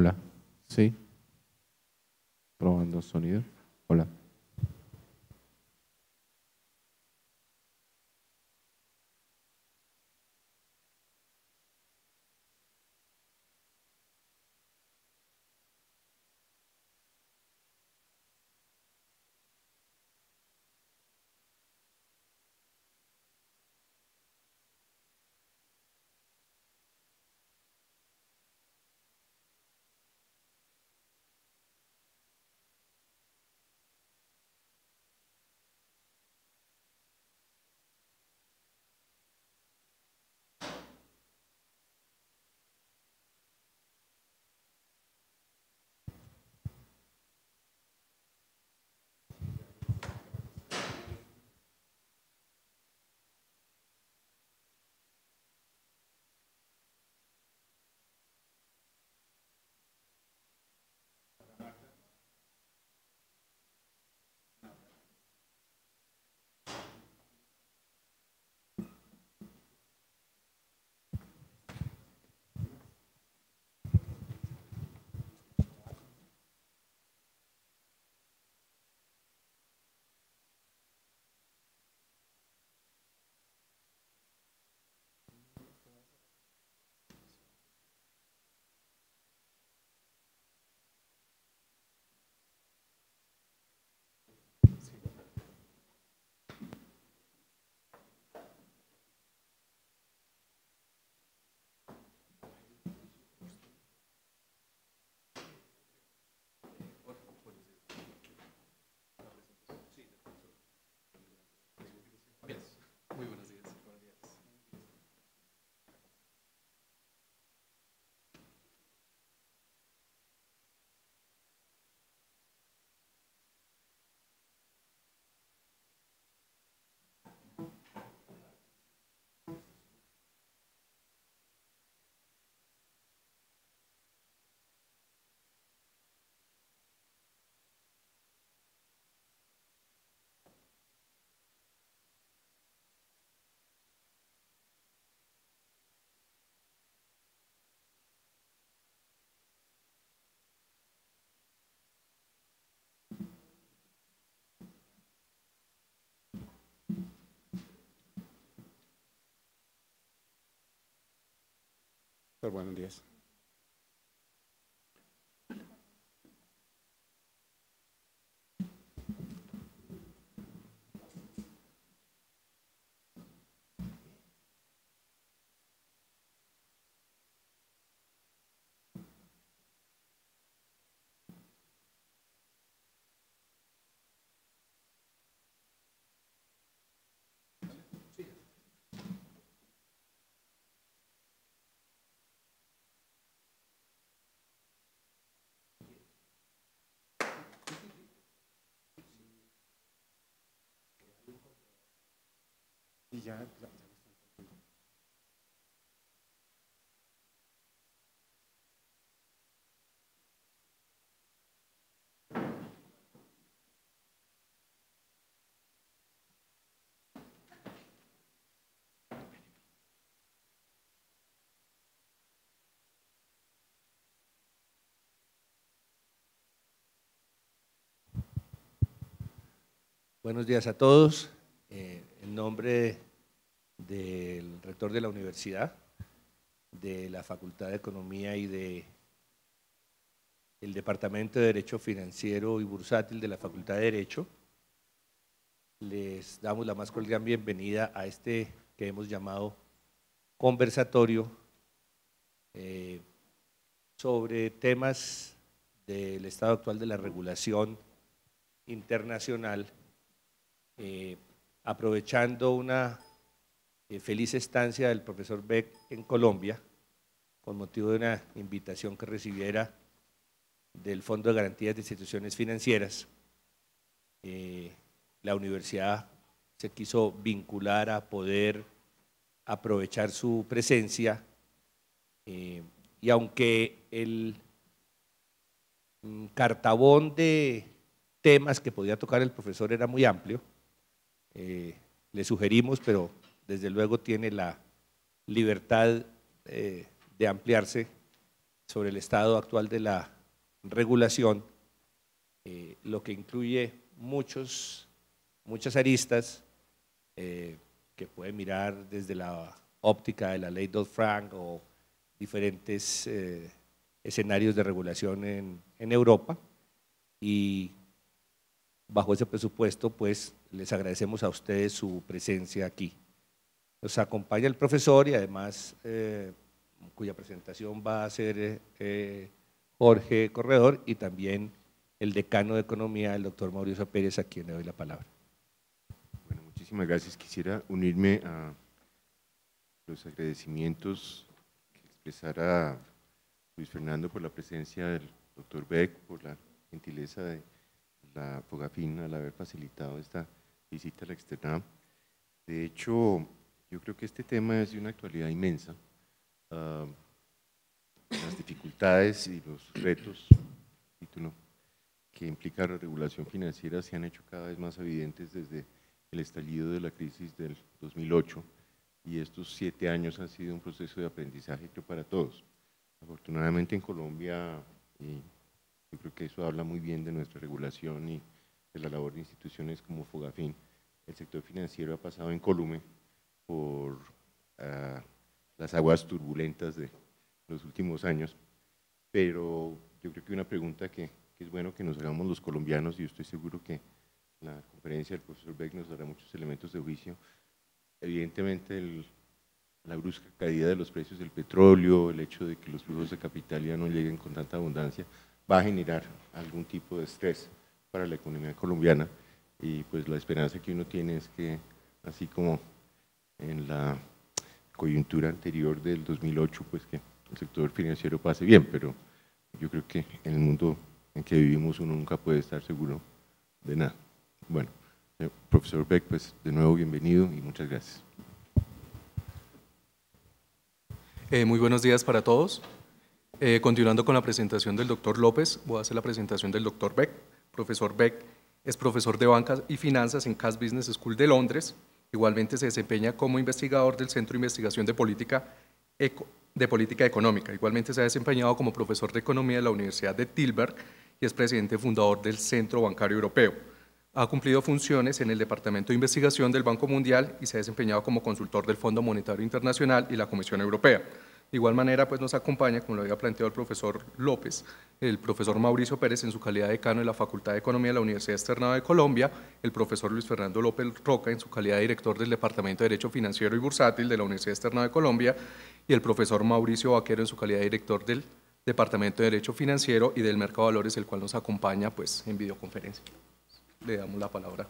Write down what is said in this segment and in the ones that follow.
Hola. Sí. Probando sonido. Hola. Pero buenos días. Buenos días a todos. Eh, en nombre del rector de la universidad, de la Facultad de Economía y de el Departamento de Derecho Financiero y Bursátil de la Facultad de Derecho. Les damos la más cordial bienvenida a este que hemos llamado conversatorio eh, sobre temas del estado actual de la regulación internacional, eh, aprovechando una eh, feliz estancia del profesor Beck en Colombia, con motivo de una invitación que recibiera del Fondo de Garantías de Instituciones Financieras. Eh, la universidad se quiso vincular a poder aprovechar su presencia eh, y aunque el mm, cartabón de temas que podía tocar el profesor era muy amplio, le sugerimos, pero desde luego tiene la libertad eh, de ampliarse sobre el estado actual de la regulación, eh, lo que incluye muchas aristas eh, que puede mirar desde la óptica de la ley Dodd-Frank o diferentes escenarios de regulación en Europa y bajo ese presupuesto pues les agradecemos a ustedes su presencia aquí. Nos acompaña el profesor y además eh, cuya presentación va a ser eh, Jorge Corredor y también el decano de Economía, el doctor Mauricio Pérez, a quien le doy la palabra. Bueno, muchísimas gracias. Quisiera unirme a los agradecimientos que expresara Luis Fernando por la presencia del doctor Beck, por la gentileza de la Fogafina al haber facilitado esta visita a la externa. De hecho, yo creo que este tema es de una actualidad inmensa. Ah, las dificultades y los retos que implica la regulación financiera se han hecho cada vez más evidentes desde el estallido de la crisis del 2008 y estos siete años han sido un proceso de aprendizaje para todos. Afortunadamente en Colombia, y yo creo que eso habla muy bien de nuestra regulación y de la labor de instituciones como Fogafín, el sector financiero ha pasado en Colume por ah, las aguas turbulentas de los últimos años, pero yo creo que una pregunta que, es bueno que nos hagamos los colombianos, y estoy seguro que la conferencia del profesor Beck nos dará muchos elementos de juicio, evidentemente la brusca caída de los precios del petróleo, el hecho de que los flujos de capital ya no lleguen con tanta abundancia, va a generar algún tipo de estrés para la economía colombiana y pues la esperanza que uno tiene es que así como en la coyuntura anterior del 2008, pues que el sector financiero pase bien, pero yo creo que en el mundo en que vivimos uno nunca puede estar seguro de nada. Bueno, eh, profesor Beck, pues de nuevo bienvenido y muchas gracias. Eh, muy buenos días para todos. Eh, continuando con la presentación del doctor López, voy a hacer la presentación del doctor Beck. Profesor Beck es profesor de bancas y finanzas en Cass Business School de Londres, Igualmente se desempeña como investigador del Centro de Investigación de Política, de Política Económica. Igualmente se ha desempeñado como profesor de Economía de la Universidad de Tilburg y es presidente fundador del Centro Bancario Europeo. Ha cumplido funciones en el Departamento de Investigación del Banco Mundial y se ha desempeñado como consultor del Fondo Monetario Internacional y la Comisión Europea. De igual manera, pues nos acompaña, como lo había planteado el profesor López, el profesor Mauricio Pérez en su calidad de decano de la Facultad de Economía de la Universidad Externada de Colombia, el profesor Luis Fernando López Roca en su calidad de director del Departamento de Derecho Financiero y Bursátil de la Universidad Externada de Colombia y el profesor Mauricio Vaquero en su calidad de director del Departamento de Derecho Financiero y del Mercado de Valores, el cual nos acompaña pues en videoconferencia. Le damos la palabra.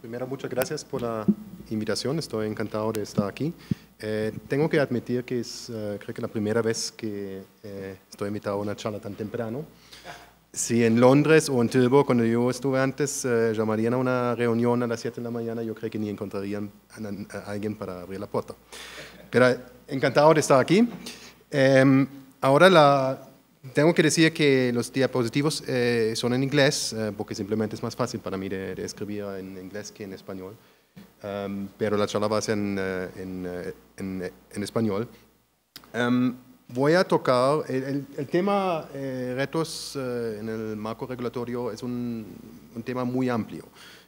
Primero, muchas gracias por la invitación, estoy encantado de estar aquí. Eh, tengo que admitir que es, eh, creo que la primera vez que eh, estoy invitado a una charla tan temprano. Si en Londres o en Tilburg, cuando yo estuve antes, llamarían a una reunión a las 7 de la mañana, yo creo que ni encontrarían a, alguien para abrir la puerta. Pero encantado de estar aquí. Em, ahora la, tengo que decir que los diapositivos son en inglés, porque simplemente es más fácil para mí escribir en inglés que en español. Um, pero la charla va a ser en, eh, eh, eh, español. Um, voy a tocar el, tema retos en el marco regulatorio es un, tema muy amplio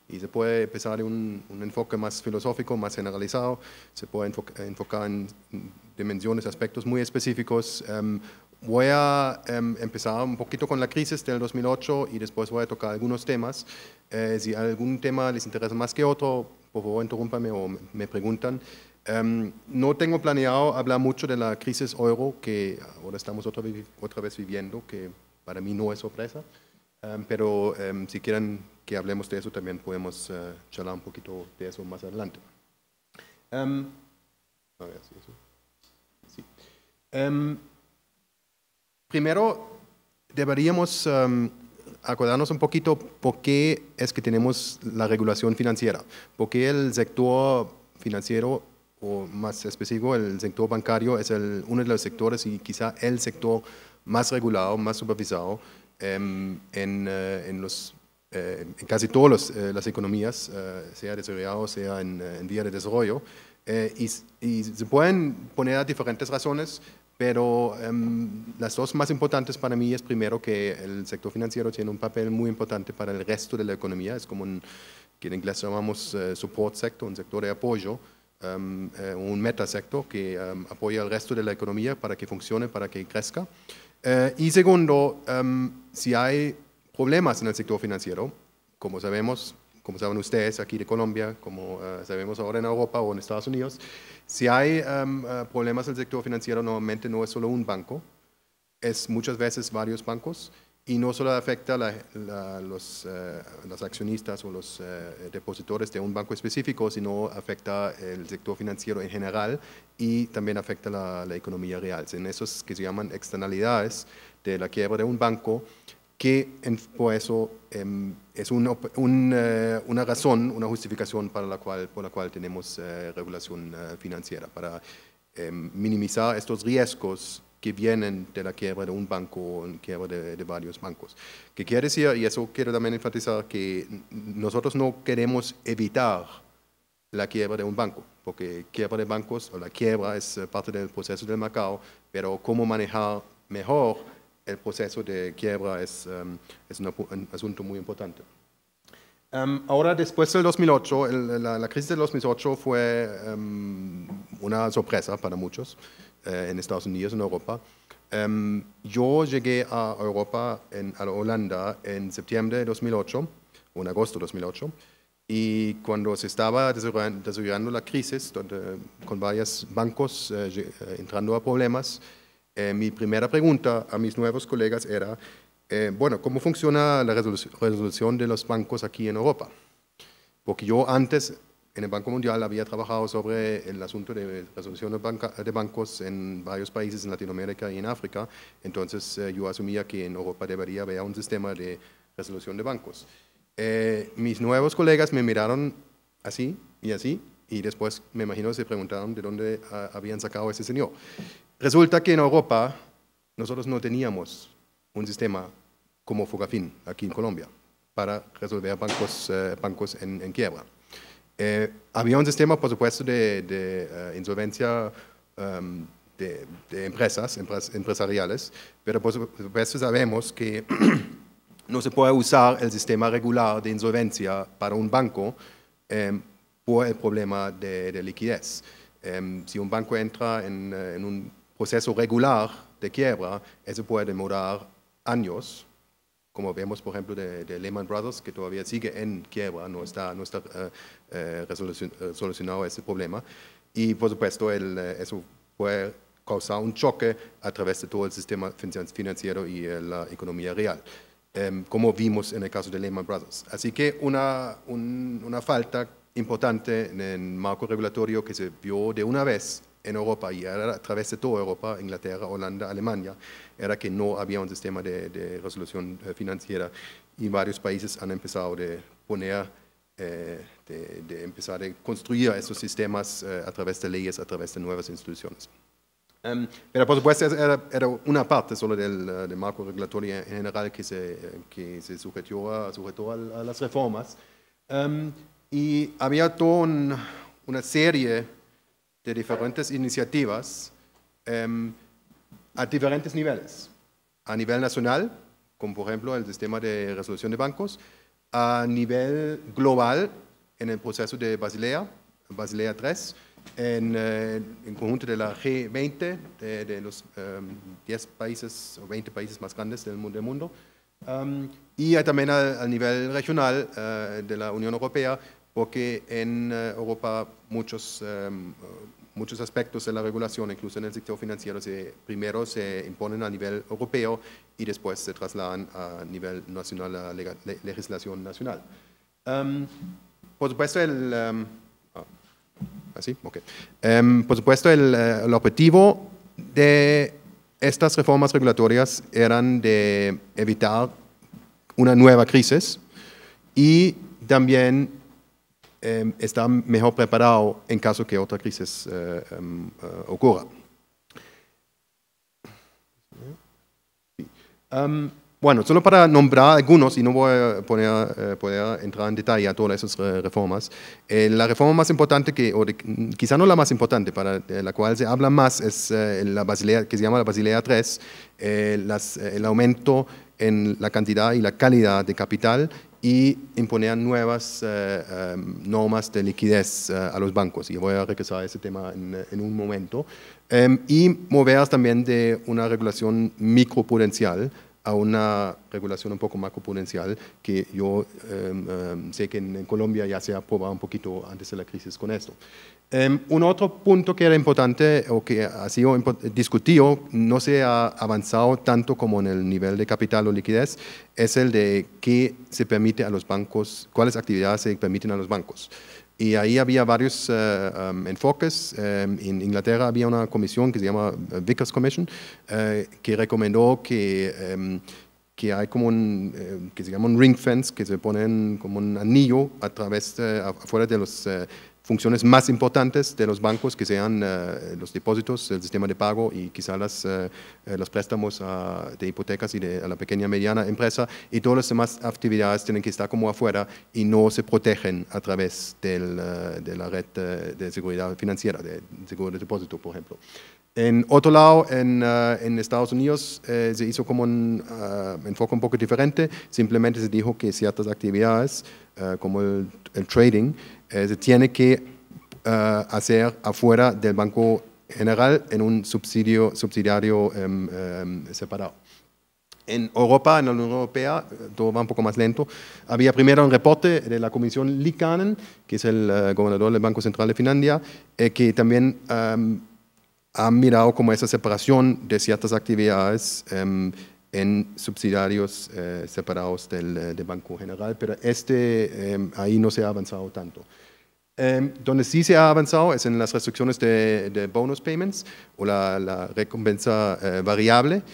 y se puede empezar en un, enfoque más filosófico, más generalizado, se puede enfocar en dimensiones, aspectos muy específicos um, Voy a em, empezar un poquito con la crisis del 2008 y después voy a tocar algunos temas. Eh, si algún tema les interesa más que otro, por favor interrúmpame o me preguntan. Em, no tengo planeado hablar mucho de la crisis euro que ahora estamos otra, vez, viviendo, que para mí no es sorpresa, em, pero si quieren que hablemos de eso también podemos eh, charlar un poquito de eso más adelante. a sí, eso. Sí. Primero, deberíamos em, acordarnos un poquito por qué es que tenemos la regulación financiera, por qué el sector financiero o más específico, el sector bancario es el, uno de los sectores y quizá el sector más regulado, más supervisado em, eh, en, los, eh, en, casi todas eh, las economías, sea desarrollado, sea en, vía de desarrollo. y, y, se pueden poner diferentes razones, pero em, las dos más importantes para mí es primero que el sector financiero tiene un papel muy importante para el resto de la economía, es como un, que en inglés llamamos eh, support sector, un sector de apoyo, un em, meta eh, un metasector que em, apoya al resto de la economía para que funcione, para que crezca. Eh, y segundo, si hay problemas en el sector financiero, como sabemos, como saben ustedes, aquí de Colombia, como eh, sabemos ahora en Europa o en Estados Unidos, si hay em, eh, problemas en el sector financiero, normalmente no es solo un banco, es muchas veces varios bancos y no solo afecta a eh, los, accionistas o los depositores de un banco específico, sino afecta el sector financiero en general y también afecta la, la economía real. En esos que se llaman externalidades de la quiebra de un banco, que por eso em, es eh, una razón, una justificación para la cual, por la cual tenemos eh, regulación eh, financiera, para em, minimizar estos riesgos que vienen de la quiebra de un banco o quiebra de, varios bancos. ¿Qué quiere decir? Y eso quiero también enfatizar, que nosotros no queremos evitar la quiebra de un banco, porque quiebra de bancos o la quiebra es parte del proceso del mercado, pero cómo manejar mejor el proceso de quiebra es, em, un asunto muy importante. Em, ahora, después del 2008, la, crisis del 2008 fue em, una sorpresa para muchos eh, en Estados Unidos, en Europa. yo llegué a Europa, a Holanda, en septiembre de 2008, o en agosto de 2008, y cuando se estaba desarrollando la crisis, con varios bancos eh, eh, entrando a problemas, eh, mi primera pregunta a mis nuevos colegas era, eh, bueno, ¿cómo funciona la resolución de los bancos aquí en Europa? Porque yo antes en el Banco Mundial había trabajado sobre el asunto de resolución de, bancos en varios países en Latinoamérica y en África, entonces eh, yo asumía que en Europa debería haber un sistema de resolución de bancos. mis nuevos colegas me miraron así y así y después me imagino se preguntaron de dónde ah, habían sacado ese señor. Resulta que en Europa nosotros no teníamos un sistema como Fogafin aquí en Colombia para resolver bancos, eh, bancos en, quiebra. Eh, había un sistema, por supuesto, de, de eh, insolvencia em, de, empresas, empresariales, pero por supuesto sabemos que no se puede usar el sistema regular de insolvencia para un banco em, por el problema de, liquidez. Em, si un banco entra eh, en, un proceso regular de quiebra, eso puede demorar años, como vemos por ejemplo de, Lehman Brothers, que todavía sigue en quiebra, no está, no eh, eh, ese problema. Y por supuesto, eso puede causar un choque a través de todo el sistema financiero y la economía real, em, como vimos en el caso de Lehman Brothers. Así que una falta importante en el marco regulatorio que se vio de una vez en Europa y era a través de toda Europa, Inglaterra, Holanda, Alemania, era que no había un sistema de, resolución eh, financiera y varios países han empezado de poner, eh, de, empezar a construir esos sistemas eh, a través de leyes, a través de nuevas instituciones. Em, pero por supuesto era, una parte solo del, marco regulatorio en general que se, que se sujetó, a, las reformas. Em, y había toda una serie de diferentes iniciativas em, a diferentes niveles. A nivel nacional, como por ejemplo el sistema de resolución de bancos, a nivel global, en el proceso de Basilea, Basilea III, eh, en, conjunto de la G20, de, los 10 em, países o 20 países más grandes del mundo, del mundo em, y también a, nivel regional eh, de la Unión Europea, porque en Europa eh, muchos, em, muchos aspectos de la regulación, incluso en el sector financiero, se, primero se imponen a nivel europeo y después se trasladan a nivel nacional, a legislación nacional. Em, por supuesto, el... Em, ah, ¿así? por supuesto, eh, el objetivo de estas reformas regulatorias eran de evitar una nueva crisis y también Em, está mejor preparado en caso que otra crisis eh, em, eh, ocurra. Em, bueno, solo para nombrar algunos, y no voy a poner, eh, poder entrar en detalle a todas esas reformas, la reforma más importante, que, o quizá no la más importante, para la cual se habla más, es la Basilea, que se llama la Basilea 3, el aumento en la cantidad y la calidad de capital y imponer nuevas eh, em, normas de liquidez eh, a los bancos. Y voy a regresar a ese tema en, un momento. Em, y mover también de una regulación microprudencial a una regulación un poco macroprudencial que yo em, sé que en, en, Colombia ya se ha probado un poquito antes de la crisis con esto. Em, un otro punto que era importante o que ha sido discutido, no se ha avanzado tanto como en el nivel de capital o liquidez, es el de qué se permite a los bancos, cuáles actividades se permiten a los bancos. Y ahí había varios eh, em, enfoques. Em, en Inglaterra había una comisión que se llama eh, Vickers Commission, eh, que recomendó que hay como un, que se ring fence, que se ponen como un anillo a través, afuera de los funciones más importantes de los bancos que sean eh, los depósitos, el sistema de pago y quizás las, eh, eh, los préstamos ah, de hipotecas y de la pequeña y mediana empresa y todas las demás actividades tienen que estar como afuera y no se protegen a través del, de la red de seguridad financiera, de seguro de depósito, por ejemplo. En otro lado, en, eh, Estados Unidos eh, se hizo como un eh, enfoque un poco diferente, simplemente se dijo que ciertas actividades, como el, trading, se tiene que hacer afuera del Banco General en un subsidio, subsidiario em, em, separado. En Europa, en la Unión Europea, todo va un poco más lento. Había primero un reporte de la Comisión Likanen, que es el gobernador del Banco Central de Finlandia, que también em, ha mirado como esa separación de ciertas actividades em, en subsidiarios eh, separados eh, del, Banco General, pero este em, ahí no se ha avanzado tanto. Em, donde sí se ha avanzado es en las restricciones de, bonus payments o la, recompensa eh, variable,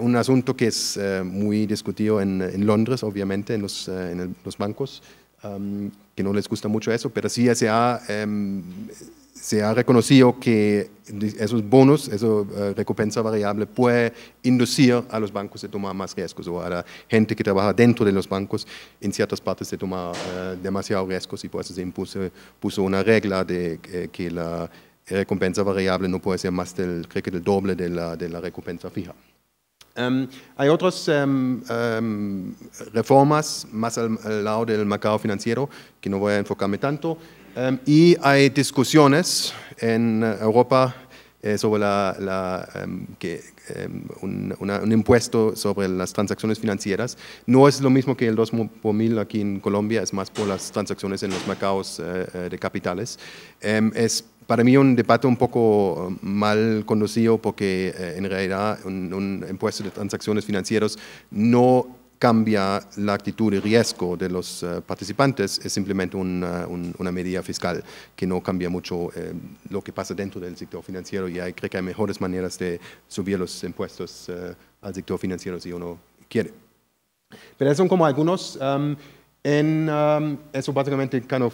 un asunto que es muy discutido en, Londres, obviamente, en los, bancos, que no les gusta mucho eso, pero sí se ha se ha reconocido que esos bonos, esa eh, recompensa variable puede inducir a los bancos a tomar más riesgos o a la gente que trabaja dentro de los bancos en ciertas partes de tomar eh, demasiado demasiados riesgos y por eso se impuso, puso una regla de eh, que la recompensa variable no puede ser más del, que del doble de la, de la recompensa fija. Em, hay otras em, em, reformas más al lado del mercado financiero que no voy a enfocarme tanto. Em, y hay discusiones en eh, Europa eh, sobre la, em, que, em, un, impuesto sobre las transacciones financieras. No es lo mismo que el 2 por mil aquí en Colombia, es más por las transacciones en los mercados eh, de capitales. es para mí un debate un poco mal conducido porque en realidad un, un, impuesto de transacciones financieras no cambia la actitud y riesgo de los eh, participantes, es simplemente eh, una medida fiscal que no cambia mucho eh, lo que pasa dentro del sector financiero y hay, creo que hay mejores maneras de subir los impuestos al sector financiero si uno quiere. Pero son como algunos. Em, en, em, eso básicamente, kind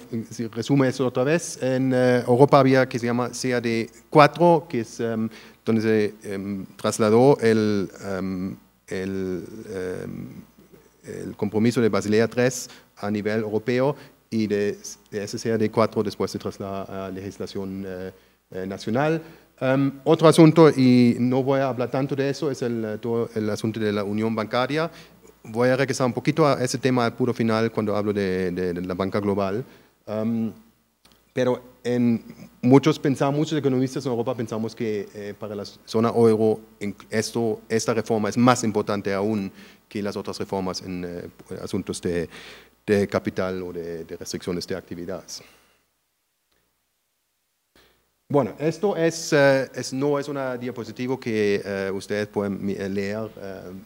resume eso otra vez, en Europa había que se llama CAD4, que es em, donde se trasladó el el compromiso de Basilea III a nivel europeo y de, de SCRD 4 después de traslada a legislación eh, eh, nacional. Em, otro asunto, y no voy a hablar tanto de eso, es el, eh, el asunto de la unión bancaria. Voy a regresar un poquito a ese tema al puro final cuando hablo de, la banca global. Em, pero en muchos muchos economistas en Europa pensamos que para la zona euro esto, esta reforma es más importante aún que las otras reformas en eh, asuntos de, capital o de, restricciones de actividades. Bueno, esto es, eh, no es una diapositiva que eh, ustedes pueden leer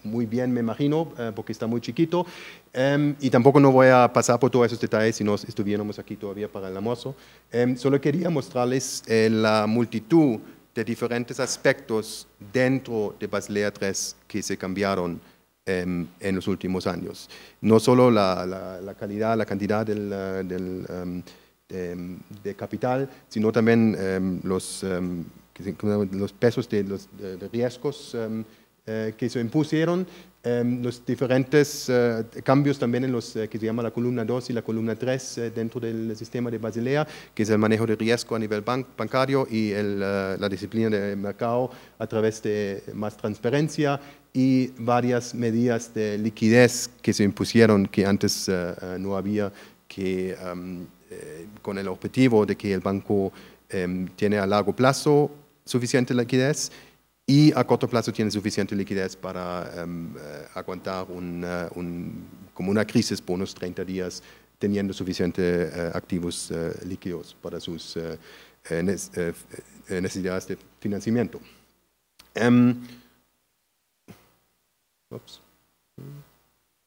muy bien, me imagino, porque está muy chiquito. Em, y tampoco no voy a pasar por todos esos detalles si no estuviéramos aquí todavía para el almuerzo. Em, solo quería mostrarles la multitud de diferentes aspectos dentro de Basilea 3 que se cambiaron en los últimos años. No solo la, la, calidad, la cantidad del, eh, del, em, em, de, capital, sino también em, los, los pesos de, los, riesgos eh, que se impusieron, los diferentes eh, cambios también en los que se llama la columna 2 y la columna 3 dentro del sistema de Basilea, que es el manejo de riesgo a nivel bancario y el, la disciplina del mercado a través de más transparencia, y varias medidas de liquidez que se impusieron que antes eh, eh, no había, que, um, eh, con el objetivo de que el banco em, tiene a largo plazo suficiente liquidez y a corto plazo tiene suficiente liquidez para em, aguantar como una crisis por unos 30 días teniendo suficientes activos líquidos para sus necesidades de financiamiento. Em,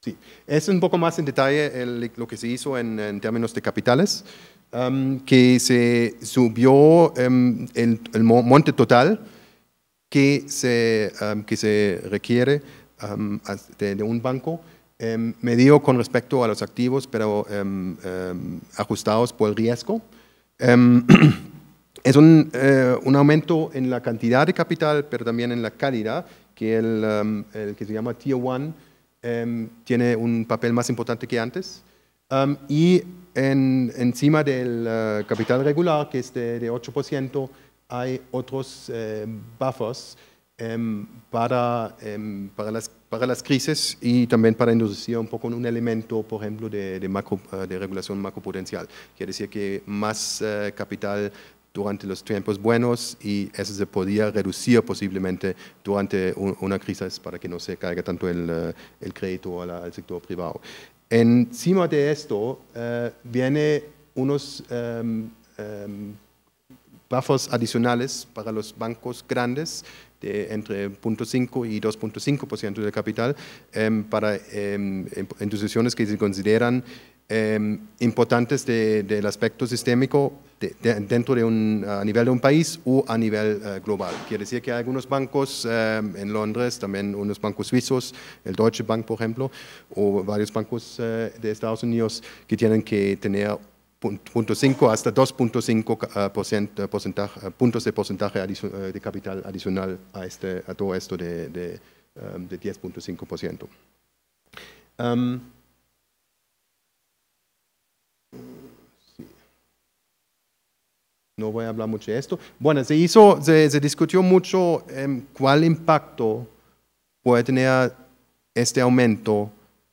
Sí, es un poco más en detalle lo que se hizo en, términos de capitales, um, que se subió um, el, monte total que se, um, que se requiere de, un banco, medido con respecto a los activos, pero ajustados por el riesgo. es un, eh, un aumento en la cantidad de capital, pero también en la calidad, que um, el, que se llama Tier 1 em, tiene un papel más importante que antes. Um, y encima del uh, capital regular, que es de, 8%, hay otros em, buffers em, para, para, las, para las crisis y también para inducir un poco un elemento, por ejemplo, de, de, macro, eh, de regulación macroprudencial. Quiere decir que más eh, capital durante los tiempos buenos y eso se podía reducir posiblemente durante una crisis para que no se caiga tanto el, eh, crédito al, sector privado. Encima de esto vienen eh, viene unos um, em, em, buffers adicionales para los bancos grandes de entre 0.5 y 2.5% del capital em, para instituciones que se consideran Em, importantes del aspecto sistémico dentro de un, a nivel de un país o a nivel eh, global. Quiere decir que hay algunos bancos em, en Londres, también unos bancos suizos, el Deutsche Bank, por ejemplo, o varios bancos eh, de Estados Unidos que tienen que tener 0.5 hasta 2.5 eh, puntos de porcentaje de capital adicional a, este, a todo esto de, 10.5%. Em, ciento no voy a hablar mucho de esto. Bueno, se hizo, se, discutió mucho em, cuál impacto puede tener este aumento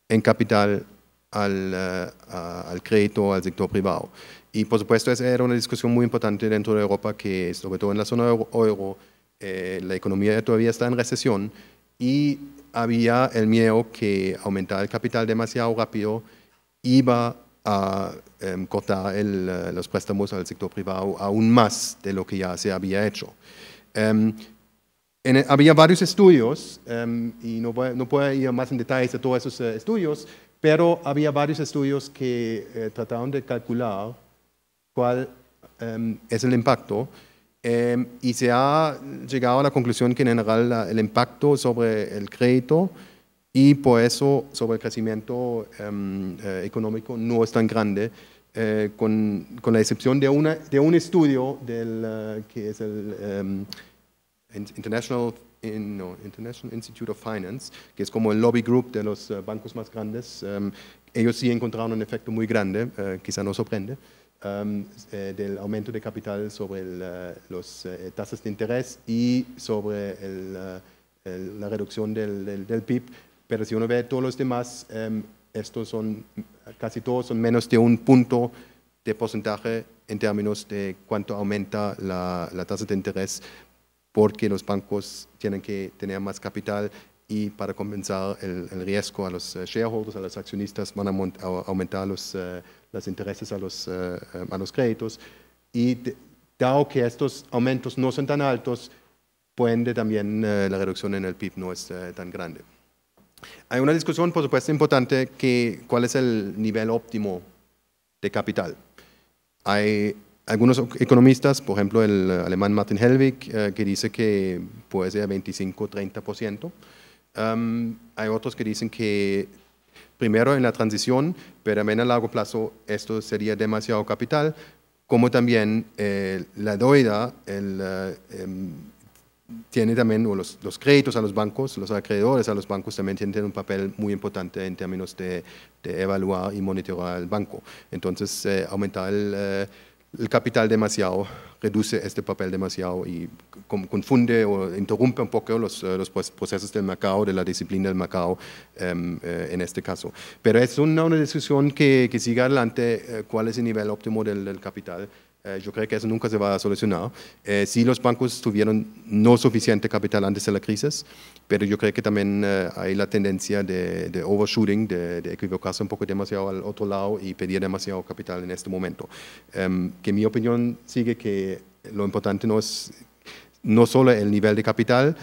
en capital al, eh, al crédito, al sector privado. Y por supuesto, esa era una discusión muy importante dentro de Europa, que sobre todo en la zona euro, eh, la economía todavía está en recesión y había el miedo que aumentar el capital demasiado rápido iba a em, cortar eh, los préstamos al sector privado aún más de lo que ya se había hecho. Em, e, había varios estudios, em, y no, puedo ir más en detalles de todos esos eh, estudios, pero había varios estudios que eh, trataron de calcular cuál es el impacto y se ha llegado a la conclusión que en general el impacto sobre el crédito y por eso sobre el crecimiento em, eh, económico no es tan grande, eh, con, con, la excepción de, una, de un estudio del, eh, que es el em, International, no, International, Institute of Finance, que es como el lobby group de los bancos más grandes. Em, ellos sí encontraron un efecto muy grande, quizá no sorprende, del aumento de capital sobre las tasas de interés y sobre la reducción del, del PIB pero si uno ve todos los demás, em, estos son, casi todos son menos de un punto de porcentaje en términos de cuánto aumenta la, tasa de interés porque los bancos tienen que tener más capital y para compensar el, riesgo a los eh, shareholders, a los accionistas, van a, aumentar eh, los, intereses a los, eh, em, créditos. Y dado que estos aumentos no son tan altos, puede también la reducción en el PIB no es tan grande. Hay una discusión, por supuesto, importante que cuál es el nivel óptimo de capital. Hay algunos economistas, por ejemplo, el alemán Martin Helwig, eh, que dice que puede ser 25-30%. hay otros que dicen que primero en la transición, pero también a largo plazo esto sería demasiado capital, como también eh, la deuda, el, eh, em, tiene también, los, los, créditos a los bancos, los acreedores a los bancos también tienen un papel muy importante en términos de, evaluar y monitorear el banco. Entonces, eh, aumentar eh, el, capital demasiado reduce este papel demasiado y confunde o interrumpe un poco los, eh, los procesos del mercado, de la disciplina del mercado em, en este caso. Pero es una, una discusión que, que sigue adelante cuál es el nivel óptimo del capital. Eh, yo creo que eso nunca se va a solucionar. si eh, sí, los bancos tuvieron no suficiente capital antes de la crisis, pero yo creo que también eh, hay la tendencia de, overshooting, de, equivocarse un poco demasiado al otro lado y pedir demasiado capital en este momento. Em, que mi opinión sigue que lo importante no es no solo el nivel de capital,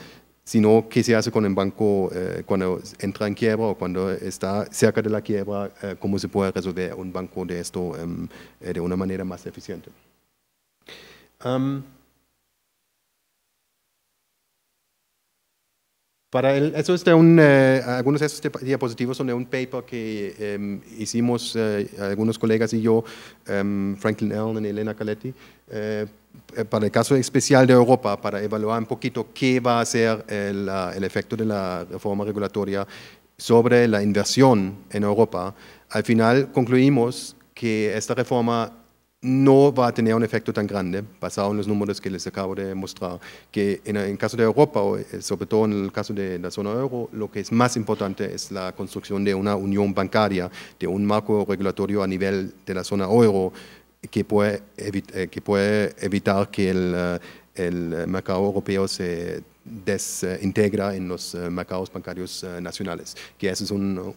sino qué se hace con el banco cuando entra en quiebra o cuando está cerca de la quiebra, cómo se puede resolver un banco de esto em, de una manera más eficiente para eso es eh, algunos de estos diapositivos son de un paper que em, hicimos eh, algunos colegas y yo, em, Franklin Allen y Elena Caletti, eh, para el caso especial de Europa, para evaluar un poquito qué va a ser el, el efecto de la reforma regulatoria sobre la inversión en Europa. Al final concluimos que esta reforma no va a tener un efecto tan grande, basado en los números que les acabo de mostrar, que en el caso de Europa, eh, sobre todo en el caso de la zona euro, lo que es más importante es la construcción de una unión bancaria, de un marco regulatorio a nivel de la zona euro, que puede, eh, que puede evitar que el, eh, mercado europeo se desintegra en los mercados bancarios nacionales, que eso es un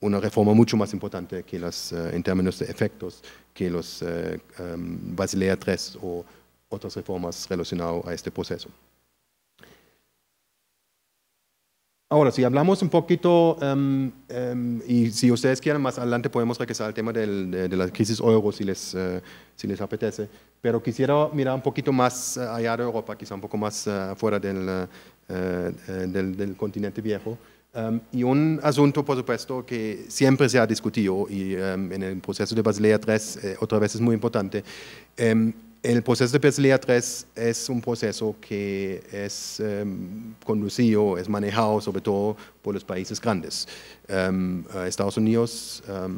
una reforma mucho más importante que las, eh, en términos de efectos que los eh, em, Basilea III o otras reformas relacionadas a este proceso. Ahora, si hablamos un poquito, em, em, y si ustedes quieren, más adelante podemos regresar al tema del, de, la crisis euro, si les, eh, si les apetece, pero quisiera mirar un poquito más allá de Europa, quizá un poco más fuera del, del, continente viejo. Em, y un asunto, por supuesto, que siempre se ha discutido y em, en el proceso de Basilea III eh, otra vez es muy importante. Em, el proceso de Basilea III es un proceso que es conducido, es manejado sobre todo por los países grandes. Eh, Estados Unidos, eh,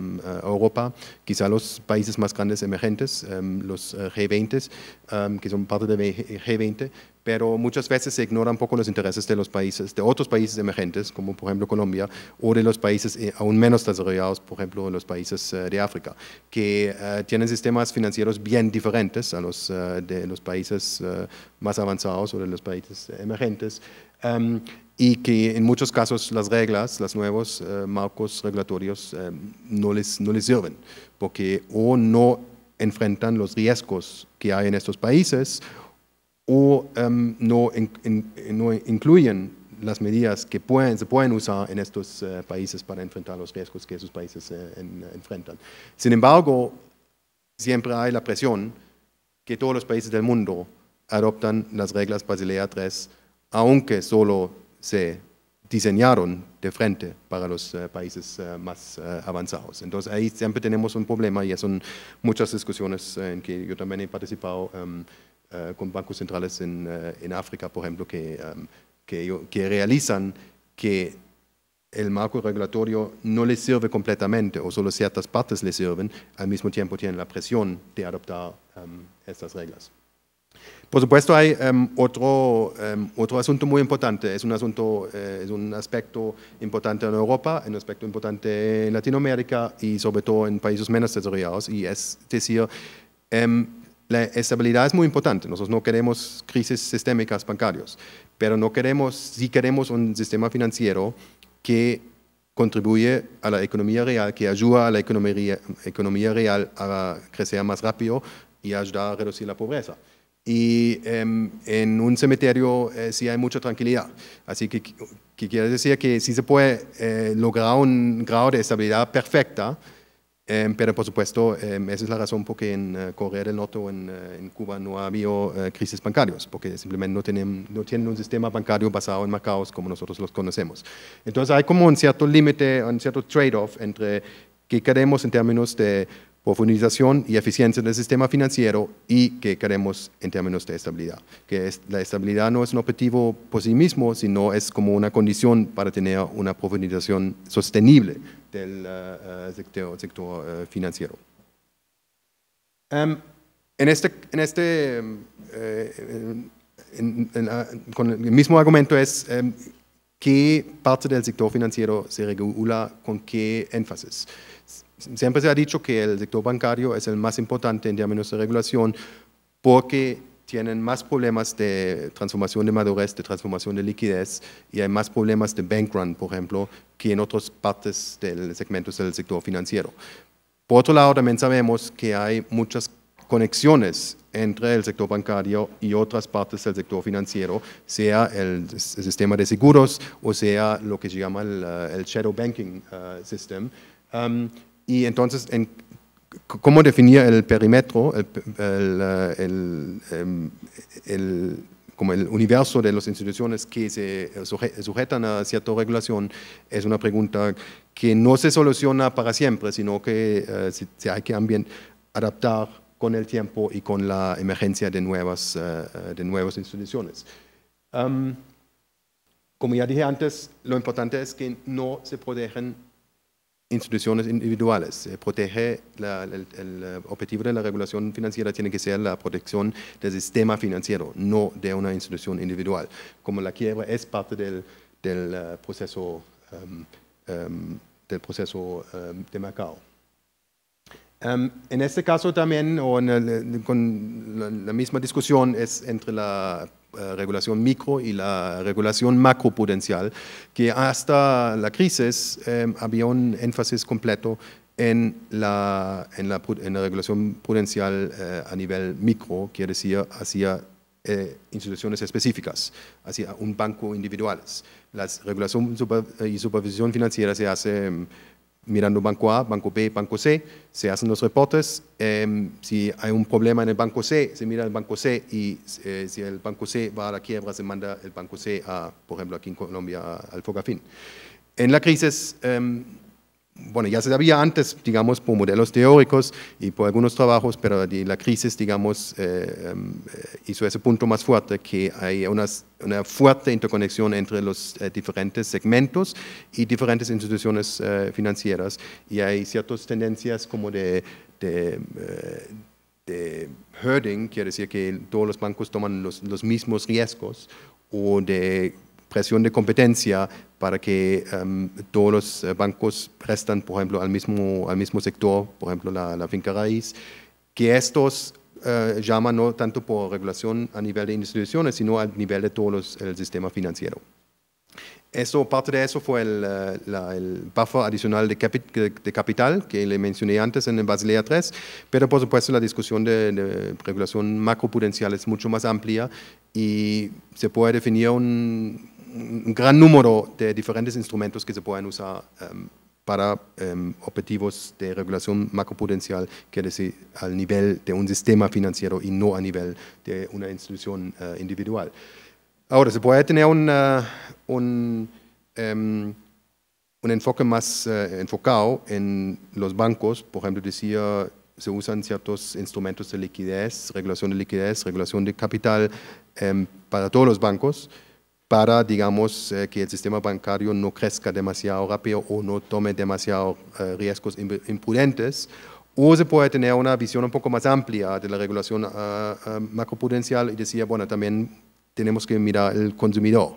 Europa, quizá los países más grandes emergentes, los G20, que son parte del G20, pero muchas veces se ignoran un poco los intereses de los países, de otros países emergentes, como por ejemplo Colombia, o de los países eh, aún menos desarrollados, por ejemplo los países eh, de África, que eh, tienen sistemas financieros bien diferentes a los de los países más avanzados o de los países emergentes. Em, y que en muchos casos las reglas, los nuevos marcos regulatorios no, les, no les sirven, porque o no enfrentan los riesgos que hay en estos países o em, eh, no, incluyen las medidas que pueden, se pueden usar en estos eh, países para enfrentar los riesgos que esos países eh, enfrentan. Sin embargo, siempre hay la presión que todos los países del mundo adoptan las reglas Basilea III, aunque solo se diseñaron de frente para los países más avanzados. Entonces ahí siempre tenemos un problema y son muchas discusiones en que yo también he participado. Em, eh, con bancos centrales en, eh, en, África, por ejemplo, que, em, que, realizan que el marco regulatorio no les sirve completamente o solo ciertas partes les sirven, al mismo tiempo tienen la presión de adoptar em, estas reglas. Por supuesto, hay em, otro, otro asunto muy importante, es un, asunto, eh, es un aspecto importante en Europa, un aspecto importante en Latinoamérica y sobre todo en países menos desarrollados, y es decir, la estabilidad es muy importante. Nosotros no queremos crisis sistémicas bancarias, pero no queremos, sí queremos un sistema financiero que contribuye a la economía real, que ayuda a la economía, economía real a crecer más rápido y ayuda a reducir la pobreza. Y em, en un cementerio eh, sí hay mucha tranquilidad. Así que, quiere decir que sí se puede eh, lograr un grado de estabilidad perfecta, Em, pero por supuesto, em, esa es la razón por que en eh, correr el del eh, en, Cuba no ha habido eh, crisis bancarios, porque simplemente no tienen, no tiene un sistema bancario basado en mercados como nosotros los conocemos. Entonces hay como un cierto límite, un cierto trade-off entre qué queremos en términos de profundización y eficiencia del sistema financiero y qué queremos en términos de estabilidad. Que es, la estabilidad no es un objetivo por sí mismo, sino es como una condición para tener una profundización sostenible del eh, eh, sector, sector eh, financiero. Em, en este, en este em, con el mismo argumento es em, qué parte del sector financiero se regula con qué énfasis. Siempre se ha dicho que el sector bancario es el más importante en términos de regulación porque tienen más problemas de transformación de madurez, de transformación de liquidez y hay más problemas de bank run, por ejemplo, que en otras partes del segmento del sector financiero. Por otro lado, también sabemos que hay muchas conexiones entre el sector bancario y otras partes del sector financiero, sea el, sistema de seguros o sea lo que se llama el, shadow banking eh, system. Um, y entonces, en cómo definir el perímetro, eh, em, el, como el universo de las instituciones que se eh, sujetan a cierta regulación, es una pregunta que no se soluciona para siempre, sino que eh, se, hay que también adaptar con el tiempo y con la emergencia de nuevas, de nuevas instituciones. Em, como ya dije antes, lo importante es que no se protegen instituciones individuales. protege el, eh, objetivo de la regulación financiera tiene que ser la protección del sistema financiero, no de una institución individual. Como la quiebra es parte del, del eh, proceso, em, em, del proceso em, de mercado. en este caso también, o eh, con la misma discusión, es entre la eh, regulación micro y la regulación macroprudencial, que hasta la crisis em, había un énfasis completo en la, en la, regulación prudencial eh, a nivel micro, quiere decir hacia eh, instituciones específicas, hacia un banco individuales. La regulación y supervisión financiera se hace em, mirando banco A, banco B, banco C, se hacen los reportes. Em, si hay un problema en el banco C, se mira el banco C y eh, si el banco C va a la quiebra, se manda el banco C por ejemplo, aquí en Colombia, al Fogafín. En la crisis, em, bueno, ya se sabía antes, digamos, por modelos teóricos y por algunos trabajos, pero la crisis, digamos, eh, em, hizo ese punto más fuerte, que hay una fuerte interconexión entre los eh, diferentes segmentos y diferentes instituciones eh, financieras. Y hay ciertas tendencias como de, de, de herding, quiere decir que todos los bancos toman los, los mismos riesgos, o de presión de competencia para que em, todos los eh, bancos prestan, por ejemplo, al mismo, al mismo sector, por ejemplo, la, finca raíz, que estos eh, llaman no tanto por regulación a nivel de instituciones, sino a nivel de todo el sistema financiero. Eso, parte de eso fue el, eh, la, buffer adicional de, de, capital que le mencioné antes en Basilea 3, pero por supuesto la discusión de, de regulación macroprudencial es mucho más amplia y se puede definir un, un gran número de diferentes instrumentos que se pueden usar em, para em, objetivos de regulación macroprudencial, quiere decir al nivel de un sistema financiero y no a nivel de una institución eh, individual. Ahora, se puede tener un, em, un, enfoque más eh, enfocado en los bancos, por ejemplo, decía se usan ciertos instrumentos de liquidez, regulación de liquidez, regulación de capital para todos los bancos, para, digamos, eh, que el sistema bancario no crezca demasiado rápido o no tome demasiados eh, riesgos imprudentes, o se puede tener una visión un poco más amplia de la regulación ah, ah, macroprudencial y decir, bueno, también tenemos que mirar el consumidor.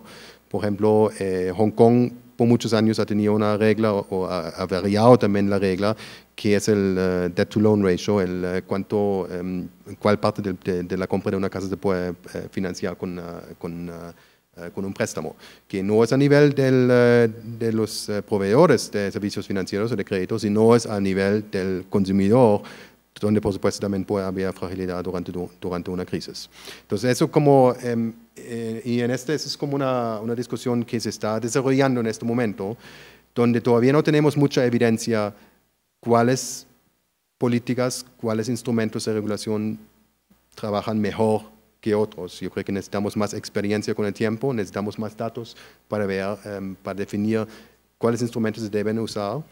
Por ejemplo, eh, Hong Kong por muchos años ha tenido una regla o ha, variado también la regla, que es el debt to loan ratio, el cuánto, em, cuál parte de, la compra de una casa se puede financiar con ah, eh, con un préstamo, que no es a nivel eh, de los eh, proveedores de servicios financieros o de créditos, sino es a nivel del consumidor, donde por supuesto también puede haber fragilidad durante, durante una crisis. Entonces eso como, em, y en este es como una, una, discusión que se está desarrollando en este momento, donde todavía no tenemos mucha evidencia cuáles políticas, cuáles instrumentos de regulación trabajan mejor que otros. Yo creo que necesitamos más experiencia con el tiempo, necesitamos más datos para ver, em, para definir cuáles instrumentos se deben usar.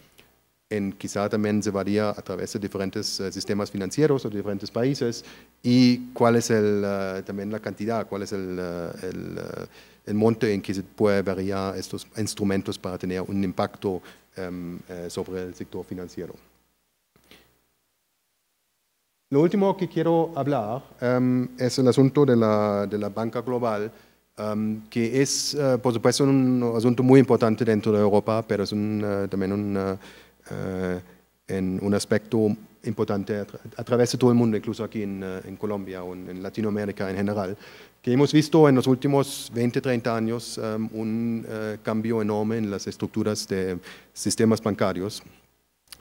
En, quizá también se varía a través de diferentes eh, sistemas financieros o de diferentes países y cuál es el, eh, también la cantidad, cuál es el, eh, monte en que se puede variar estos instrumentos para tener un impacto em, sobre el sector financiero. Lo último que quiero hablar em, es el asunto de la, banca global, em, que es, eh, por supuesto, un asunto muy importante dentro de Europa, pero es eh, también eh, un, aspecto importante a, través de todo el mundo, incluso aquí en, Colombia o en, Latinoamérica en general, que hemos visto en los últimos 20, 30 años em, un cambio enorme en las estructuras de sistemas bancarios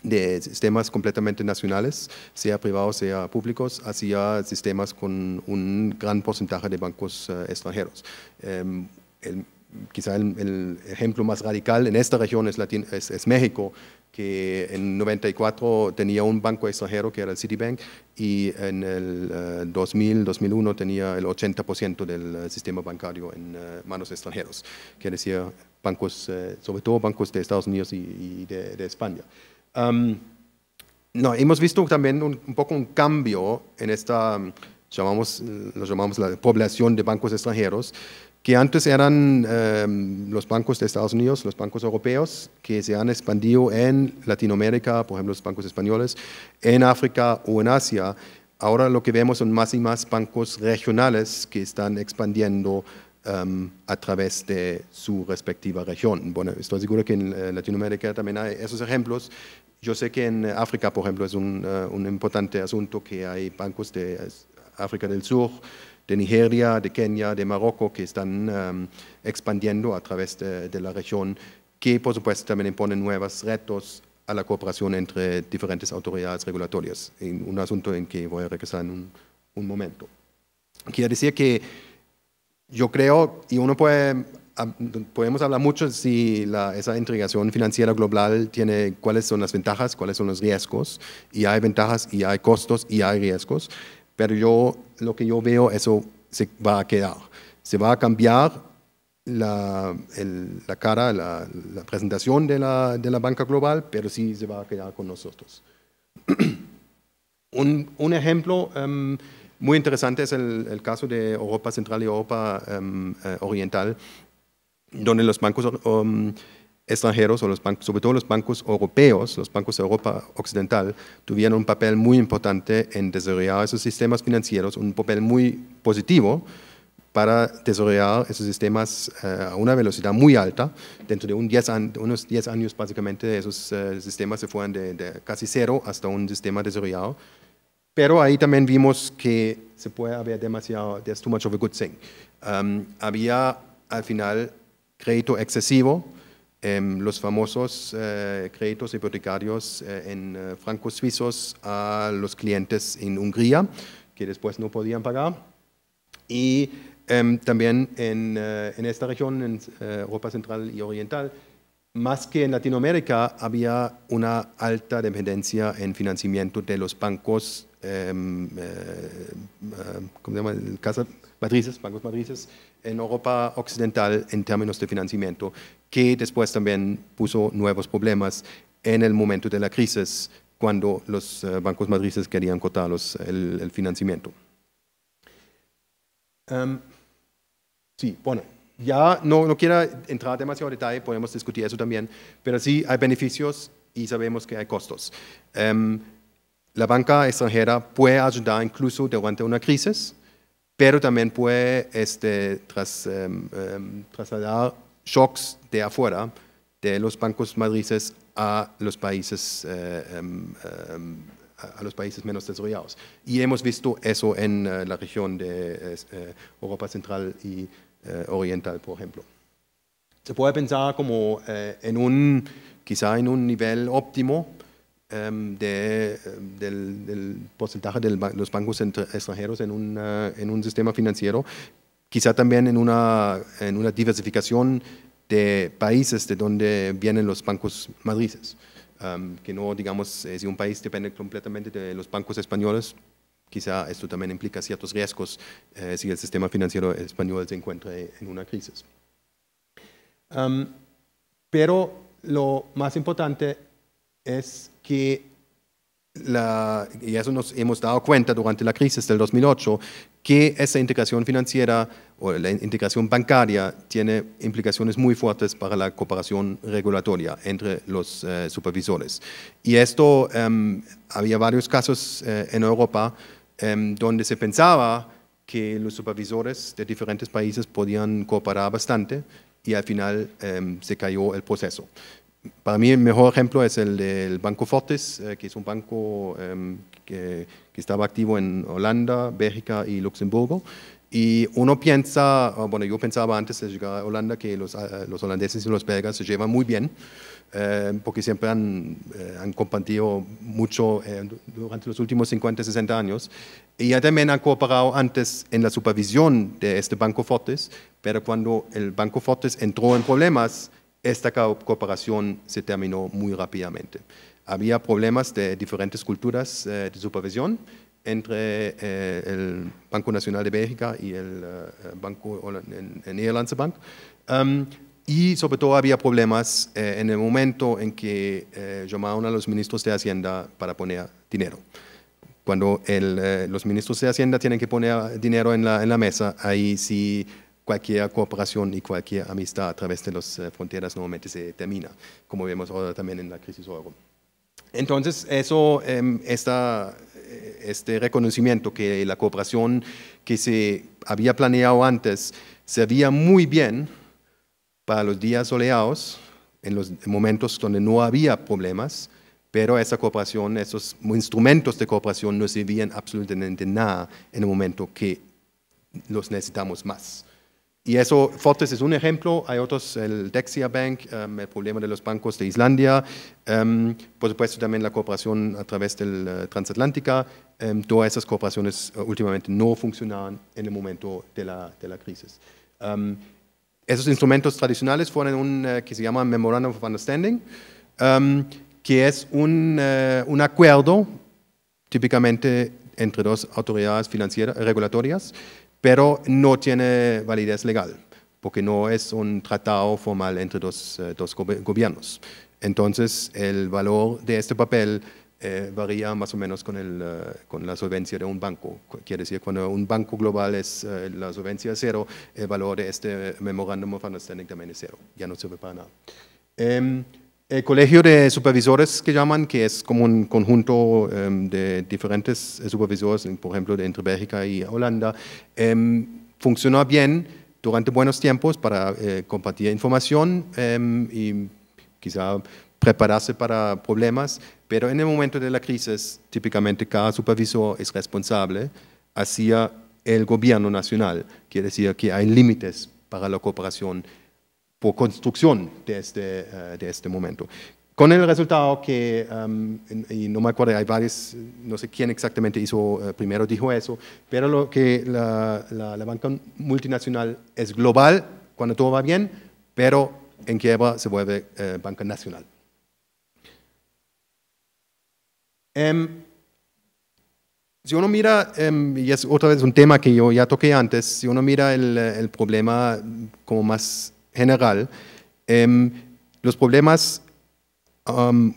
de sistemas completamente nacionales, sea privados, sea públicos, hacia sistemas con un gran porcentaje de bancos eh, extranjeros. Em, quizá el, ejemplo más radical en esta región es, es, México, que en 94 tenía un banco extranjero que era el Citibank y en el 2000, eh, 2001 tenía el 80% del eh, sistema bancario en manos extranjeros, que decía bancos, sobre todo bancos de Estados Unidos y, de España no, hemos visto también un, poco un cambio en esta, llamamos, lo llamamos la población de bancos extranjeros, que antes eran em, los bancos de Estados Unidos, los bancos europeos, que se han expandido en Latinoamérica, por ejemplo, los bancos españoles, en África o en Asia. Ahora lo que vemos son más y más bancos regionales que están expandiendo Um, a través de su respectiva región. Bueno, estoy seguro que en eh, Latinoamérica también hay esos ejemplos. Yo sé que en África, por ejemplo, es un, eh, un importante asunto que hay bancos de África del Sur, de Nigeria, de Kenia, de Marruecos, que están um, expandiendo a través de, la región, que por supuesto también imponen nuevos retos a la cooperación entre diferentes autoridades regulatorias, un asunto en que voy a regresar en un, un momento. Quiero decir que yo creo, y uno puede, ah, podemos hablar mucho si esa integración financiera global tiene cuáles son las ventajas, cuáles son los riesgos, y hay ventajas y hay costos y hay riesgos, pero yo lo que yo veo eso se va a quedar, se va a cambiar la, la cara, la, presentación de la, de la, banca global, pero sí se va a quedar con nosotros. un, un, ejemplo... Em, muy interesante es el, caso de Europa Central y Europa em, eh, Oriental, donde los bancos um, extranjeros, o sobre todo los bancos europeos, los bancos de Europa Occidental, tuvieron un papel muy importante en desarrollar esos sistemas financieros, un papel muy positivo para desarrollar esos sistemas eh, a una velocidad muy alta. Dentro de diez unos 10 años, básicamente, esos eh, sistemas se fueron de, casi cero hasta un sistema desarrollado pero ahí también vimos que se puede haber demasiado, there's too much of a good thing. Um, había al final crédito excesivo, em, los famosos eh, créditos hipotecarios eh, en eh, francos suizos a los clientes en Hungría, que después no podían pagar. Y em, también en, en, esta región, en Europa Central y Oriental, más que en Latinoamérica, había una alta dependencia en financiamiento de los bancos Em, eh, em, ¿cómo se llama? Casa, matrices, bancos matrices, en Europa Occidental en términos de financiamiento, que después también puso nuevos problemas en el momento de la crisis, cuando los eh, bancos matrices querían cortarlos el, el financiamiento. Em, sí, bueno, ya no, no quiero entrar demasiado en detalle, podemos discutir eso también, pero sí hay beneficios y sabemos que hay costos. Um, la banca extranjera puede ayudar incluso durante una crisis, pero también puede este, tras, em, em, trasladar shocks de afuera de los bancos madrices a los países eh, em, a los países menos desarrollados. Y hemos visto eso en eh, la región de eh, Europa Central y Oriental, por ejemplo. Se puede pensar como en un, quizá en un nivel óptimo, Em, de, em, del, porcentaje de los bancos extranjeros en, en un sistema financiero, quizá también en una, en una diversificación de países de donde vienen los bancos madrices, em, que no, digamos, eh, si un país depende completamente de los bancos españoles, quizá esto también implica ciertos riesgos eh, si el sistema financiero español se encuentra en una crisis. pero lo más importante es que y eso nos hemos dado cuenta durante la crisis del 2008, que esa integración financiera o la integración bancaria tiene implicaciones muy fuertes para la cooperación regulatoria entre los eh, supervisores. Y esto, em, había varios casos eh, en Europa em, donde se pensaba que los supervisores de diferentes países podían cooperar bastante y al final em, se cayó el proceso para mí el mejor ejemplo es el del Banco Fortes, eh, que es un banco em, que, estaba activo en Holanda, Bélgica y Luxemburgo. Y uno piensa, ah, bueno, yo pensaba antes de llegar a Holanda que los, ah, holandeses y los belgas se llevan muy bien, em, porque siempre han, eh, compartido mucho eh, durante los últimos 50, 60 años. Y ya también han cooperado antes en la supervisión de este Banco Fortes, pero cuando el Banco Fortes entró en problemas, esta cooperación se terminó muy rápidamente. Había problemas de diferentes culturas eh, de supervisión entre eh, el Banco Nacional de Bélgica y el eh, Banco en, Bank. Um, y sobre todo había problemas en el momento en que llamaron a los ministros de Hacienda para poner dinero. Cuando los ministros de Hacienda tienen que poner dinero en la, en la mesa, ahí sí cualquier cooperación y cualquier amistad a través de las eh, fronteras normalmente se termina, como vemos ahora también en la crisis euro. Entonces, eso, em, eh, este reconocimiento que la cooperación que se había planeado antes servía muy bien para los días soleados, en los momentos donde no había problemas, pero esa cooperación, esos instrumentos de cooperación no servían absolutamente nada en el momento que los necesitamos más. Y eso, Fortes es un ejemplo, hay otros, el Dexia Bank, em, el problema de los bancos de Islandia, em, por supuesto también la cooperación a través del eh, Transatlántica, em, todas esas cooperaciones eh, últimamente no funcionaban en el momento de la, crisis. esos instrumentos tradicionales fueron un, eh, que se llama Memorandum of Understanding, que es un, un acuerdo típicamente entre dos autoridades financieras regulatorias, pero no tiene validez legal, porque no es un tratado formal entre dos, eh, dos gobiernos. Entonces, el valor de este papel eh, varía más o menos eh, con, la solvencia de un banco. Quiere decir, cuando un banco global es la solvencia cero, el valor de este memorándum of understanding también es cero. Ya no sirve para nada. Em, el eh, colegio de supervisores que llaman, que es como un conjunto em, de diferentes eh, supervisores, por ejemplo, entre Bélgica y Holanda, em, funcionó bien durante buenos tiempos para eh, compartir información em, y quizá prepararse para problemas, pero en el momento de la crisis, típicamente cada supervisor es responsable hacia el gobierno nacional, quiere decir que hay límites para la cooperación por construcción de este, eh, de este momento. Con el resultado que, em, y no me acuerdo, hay varios, no sé quién exactamente hizo eh, primero, dijo eso, pero lo que la, la, banca multinacional es global cuando todo va bien, pero en quiebra se vuelve eh, banca nacional. Em, si uno mira, em, y es otra vez un tema que yo ya toqué antes, si uno mira el, el problema como más general, em, los problemas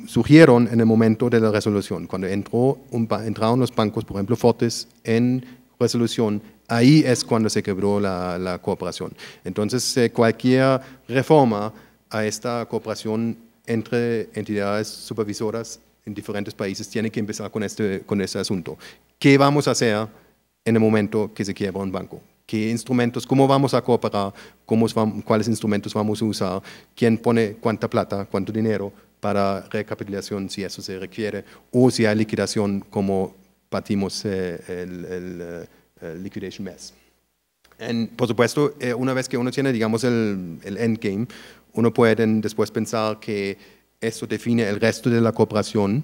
surgieron en el momento de la resolución. Cuando entraron los bancos, por ejemplo, Fortes, en resolución, ahí es cuando se quebró la, cooperación. Entonces, eh, cualquier reforma a esta cooperación entre entidades supervisoras en diferentes países tiene que empezar con este, con este asunto. ¿Qué vamos a hacer en el momento que se quiebra un banco? qué instrumentos, cómo vamos a cooperar, cómo cuáles instrumentos vamos a usar, quién pone cuánta plata, cuánto dinero para recapitulación si eso se requiere, o si hay liquidación como partimos eh, eh, el, liquidation mess. por supuesto, eh, una vez que uno tiene, digamos, el, el endgame, uno puede después pensar que eso define el resto de la cooperación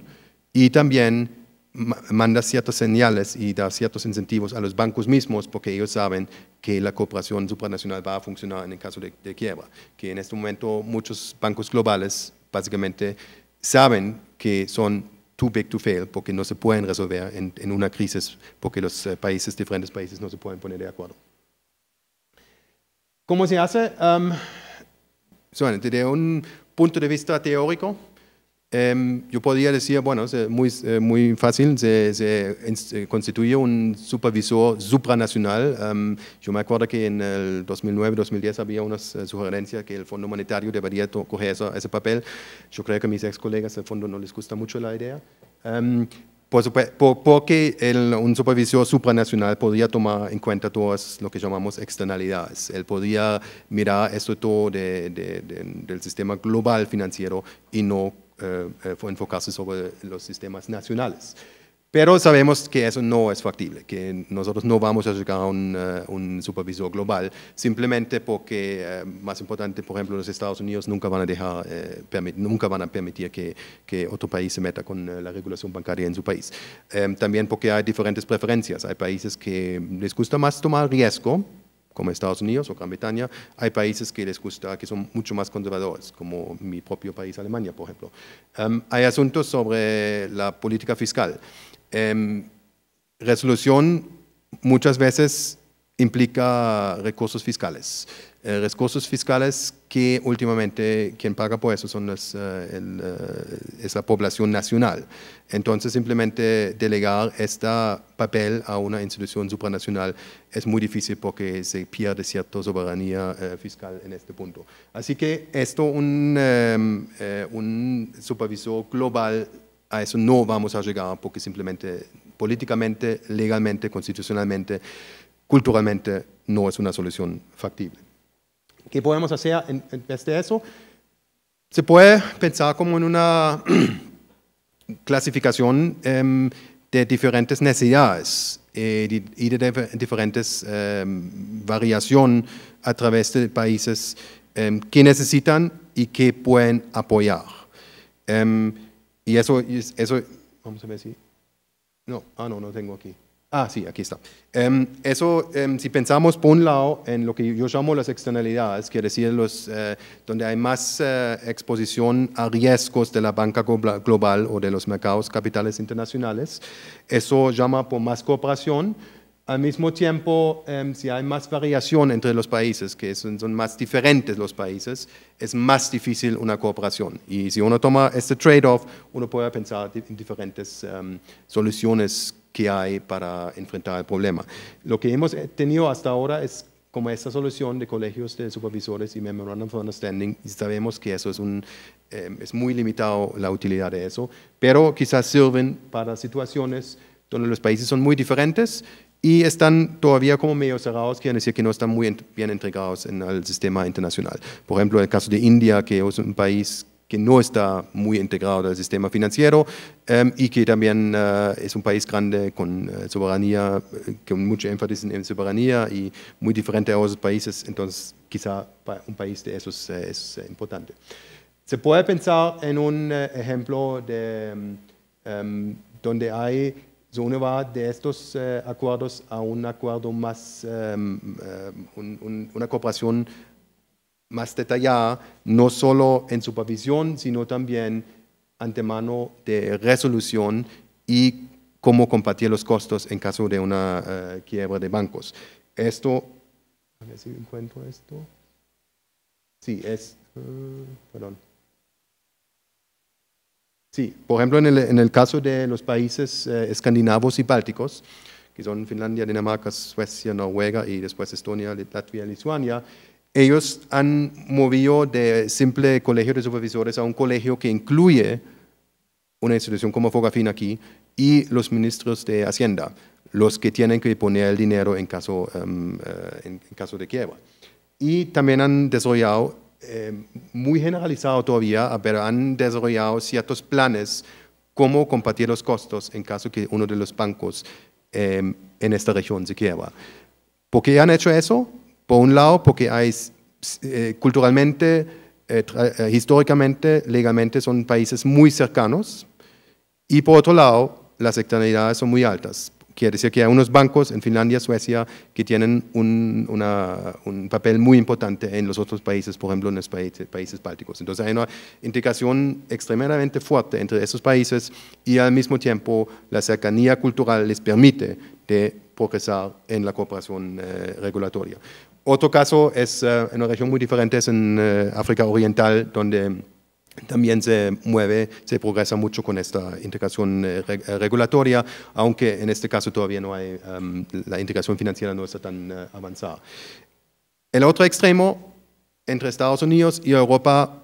y también manda ciertas señales y da ciertos incentivos a los bancos mismos porque ellos saben que la cooperación supranacional va a funcionar en el caso de, quiebra, que en este momento muchos bancos globales básicamente saben que son too big to fail porque no se pueden resolver en, una crisis porque los eh, países, diferentes países no se pueden poner de acuerdo. ¿Cómo se hace? desde um, un punto de vista teórico, Em, yo podría decir, bueno, eh, muy, eh, muy fácil, se, eh, constituye un supervisor supranacional. Em, yo me acuerdo que en el 2009-2010 había una sugerencia que el Fondo Monetario debería coger ese papel. Yo creo que a mis ex colegas del fondo no les gusta mucho la idea. Em, porque el, un supervisor supranacional podría tomar en cuenta todas lo que llamamos externalidades. Él podía mirar esto todo del sistema global financiero y no eh, eh, fue enfocarse sobre los sistemas nacionales. Pero sabemos que eso no es factible, que nosotros no vamos a llegar a un, eh, supervisor global, simplemente porque, más importante, por ejemplo, los Estados Unidos nunca van a, dejar, nunca van a permitir que, otro país se meta con la regulación bancaria en su país. también porque hay diferentes preferencias. Hay países que les gusta más tomar riesgo, como Estados Unidos o Gran Bretaña, hay países que les gusta, que son mucho más conservadores, como mi propio país, Alemania, por ejemplo. Em, hay asuntos sobre la política fiscal. Em, resolución muchas veces implica recursos fiscales. Eh, recursos fiscales que últimamente quien paga por eso son las, eh, eh, es la población nacional. Entonces simplemente delegar este papel a una institución supranacional es muy difícil porque se pierde cierta soberanía fiscal en este punto. Así que esto, un, em, un supervisor global, a eso no vamos a llegar porque simplemente políticamente, legalmente, constitucionalmente, culturalmente no es una solución factible. ¿Qué podemos hacer en, vez de eso? Se puede pensar como en una clasificación em, de diferentes necesidades eh, y de diferentes em, variaciones a través de países em, que necesitan y que pueden apoyar. y eso, eso, vamos a ver si... No, ah, no, no tengo aquí. Ah, sí, aquí está. Em, eso, em, si pensamos por un lado en lo que yo llamo las externalidades, quiere decir los, eh, donde hay más eh, exposición a riesgos de la banca global o de los mercados capitales internacionales, eso llama por más cooperación, al mismo tiempo, em, si hay más variación entre los países, que son, más diferentes los países, es más difícil una cooperación. Y si uno toma este trade-off, uno puede pensar en diferentes em, soluciones que hay para enfrentar el problema. Lo que hemos eh, tenido hasta ahora es como esta solución de colegios de supervisores y Memorandum of Understanding, y sabemos que eso es, em, es muy limitado la utilidad de eso, pero quizás sirven para situaciones donde los países son muy diferentes y están todavía como medio cerrados, quieren decir que no están muy bien entregados en el sistema internacional. Por ejemplo, el caso de India, que es un país que no está muy integrado al sistema financiero em, y que también eh, es un país grande con eh, soberanía, eh, con mucho énfasis en soberanía y muy diferente a otros países, entonces quizá un país de esos es importante. Se puede pensar en un ejemplo de, em, em, donde hay So uno va de estos eh, acuerdos a un acuerdo más, em, em, una cooperación más detallada, no solo en supervisión, sino también antemano de resolución y cómo compartir los costos en caso de una eh, quiebra de bancos. Esto, a ver si encuentro esto. Sí, es, eh, perdón. Sí, por ejemplo, en el, caso de los países eh, escandinavos y bálticos, que son Finlandia, Dinamarca, Suecia, Noruega y después Estonia, Latvia, Lituania, ellos han movido de simple colegio de supervisores a un colegio que incluye una institución como Fogafin aquí y los ministros de Hacienda, los que tienen que poner el dinero en caso, em, eh, en, en caso de quiebra. Y también han desarrollado eh, muy generalizado todavía, pero han desarrollado ciertos planes cómo compartir los costos en caso que uno de los bancos eh, en esta región se quiebra. ¿Por qué han hecho eso? Por un lado, porque hay eh, culturalmente, históricamente, legalmente son países muy cercanos y por otro lado, las externalidades son muy altas Quiere decir que hay unos bancos en Finlandia, Suecia, que tienen un, papel muy importante en los otros países, por ejemplo, en los países, países bálticos. Entonces hay una integración extremadamente fuerte entre esos países y al mismo tiempo la cercanía cultural les permite de progresar en la cooperación eh, regulatoria. Otro caso es eh, en una región muy diferente, es en eh, África Oriental, donde también se mueve, se progresa mucho con esta integración eh, eh, regulatoria, aunque en este caso todavía no hay, em, la integración financiera no está tan eh, avanzada. El otro extremo, entre Estados Unidos y Europa,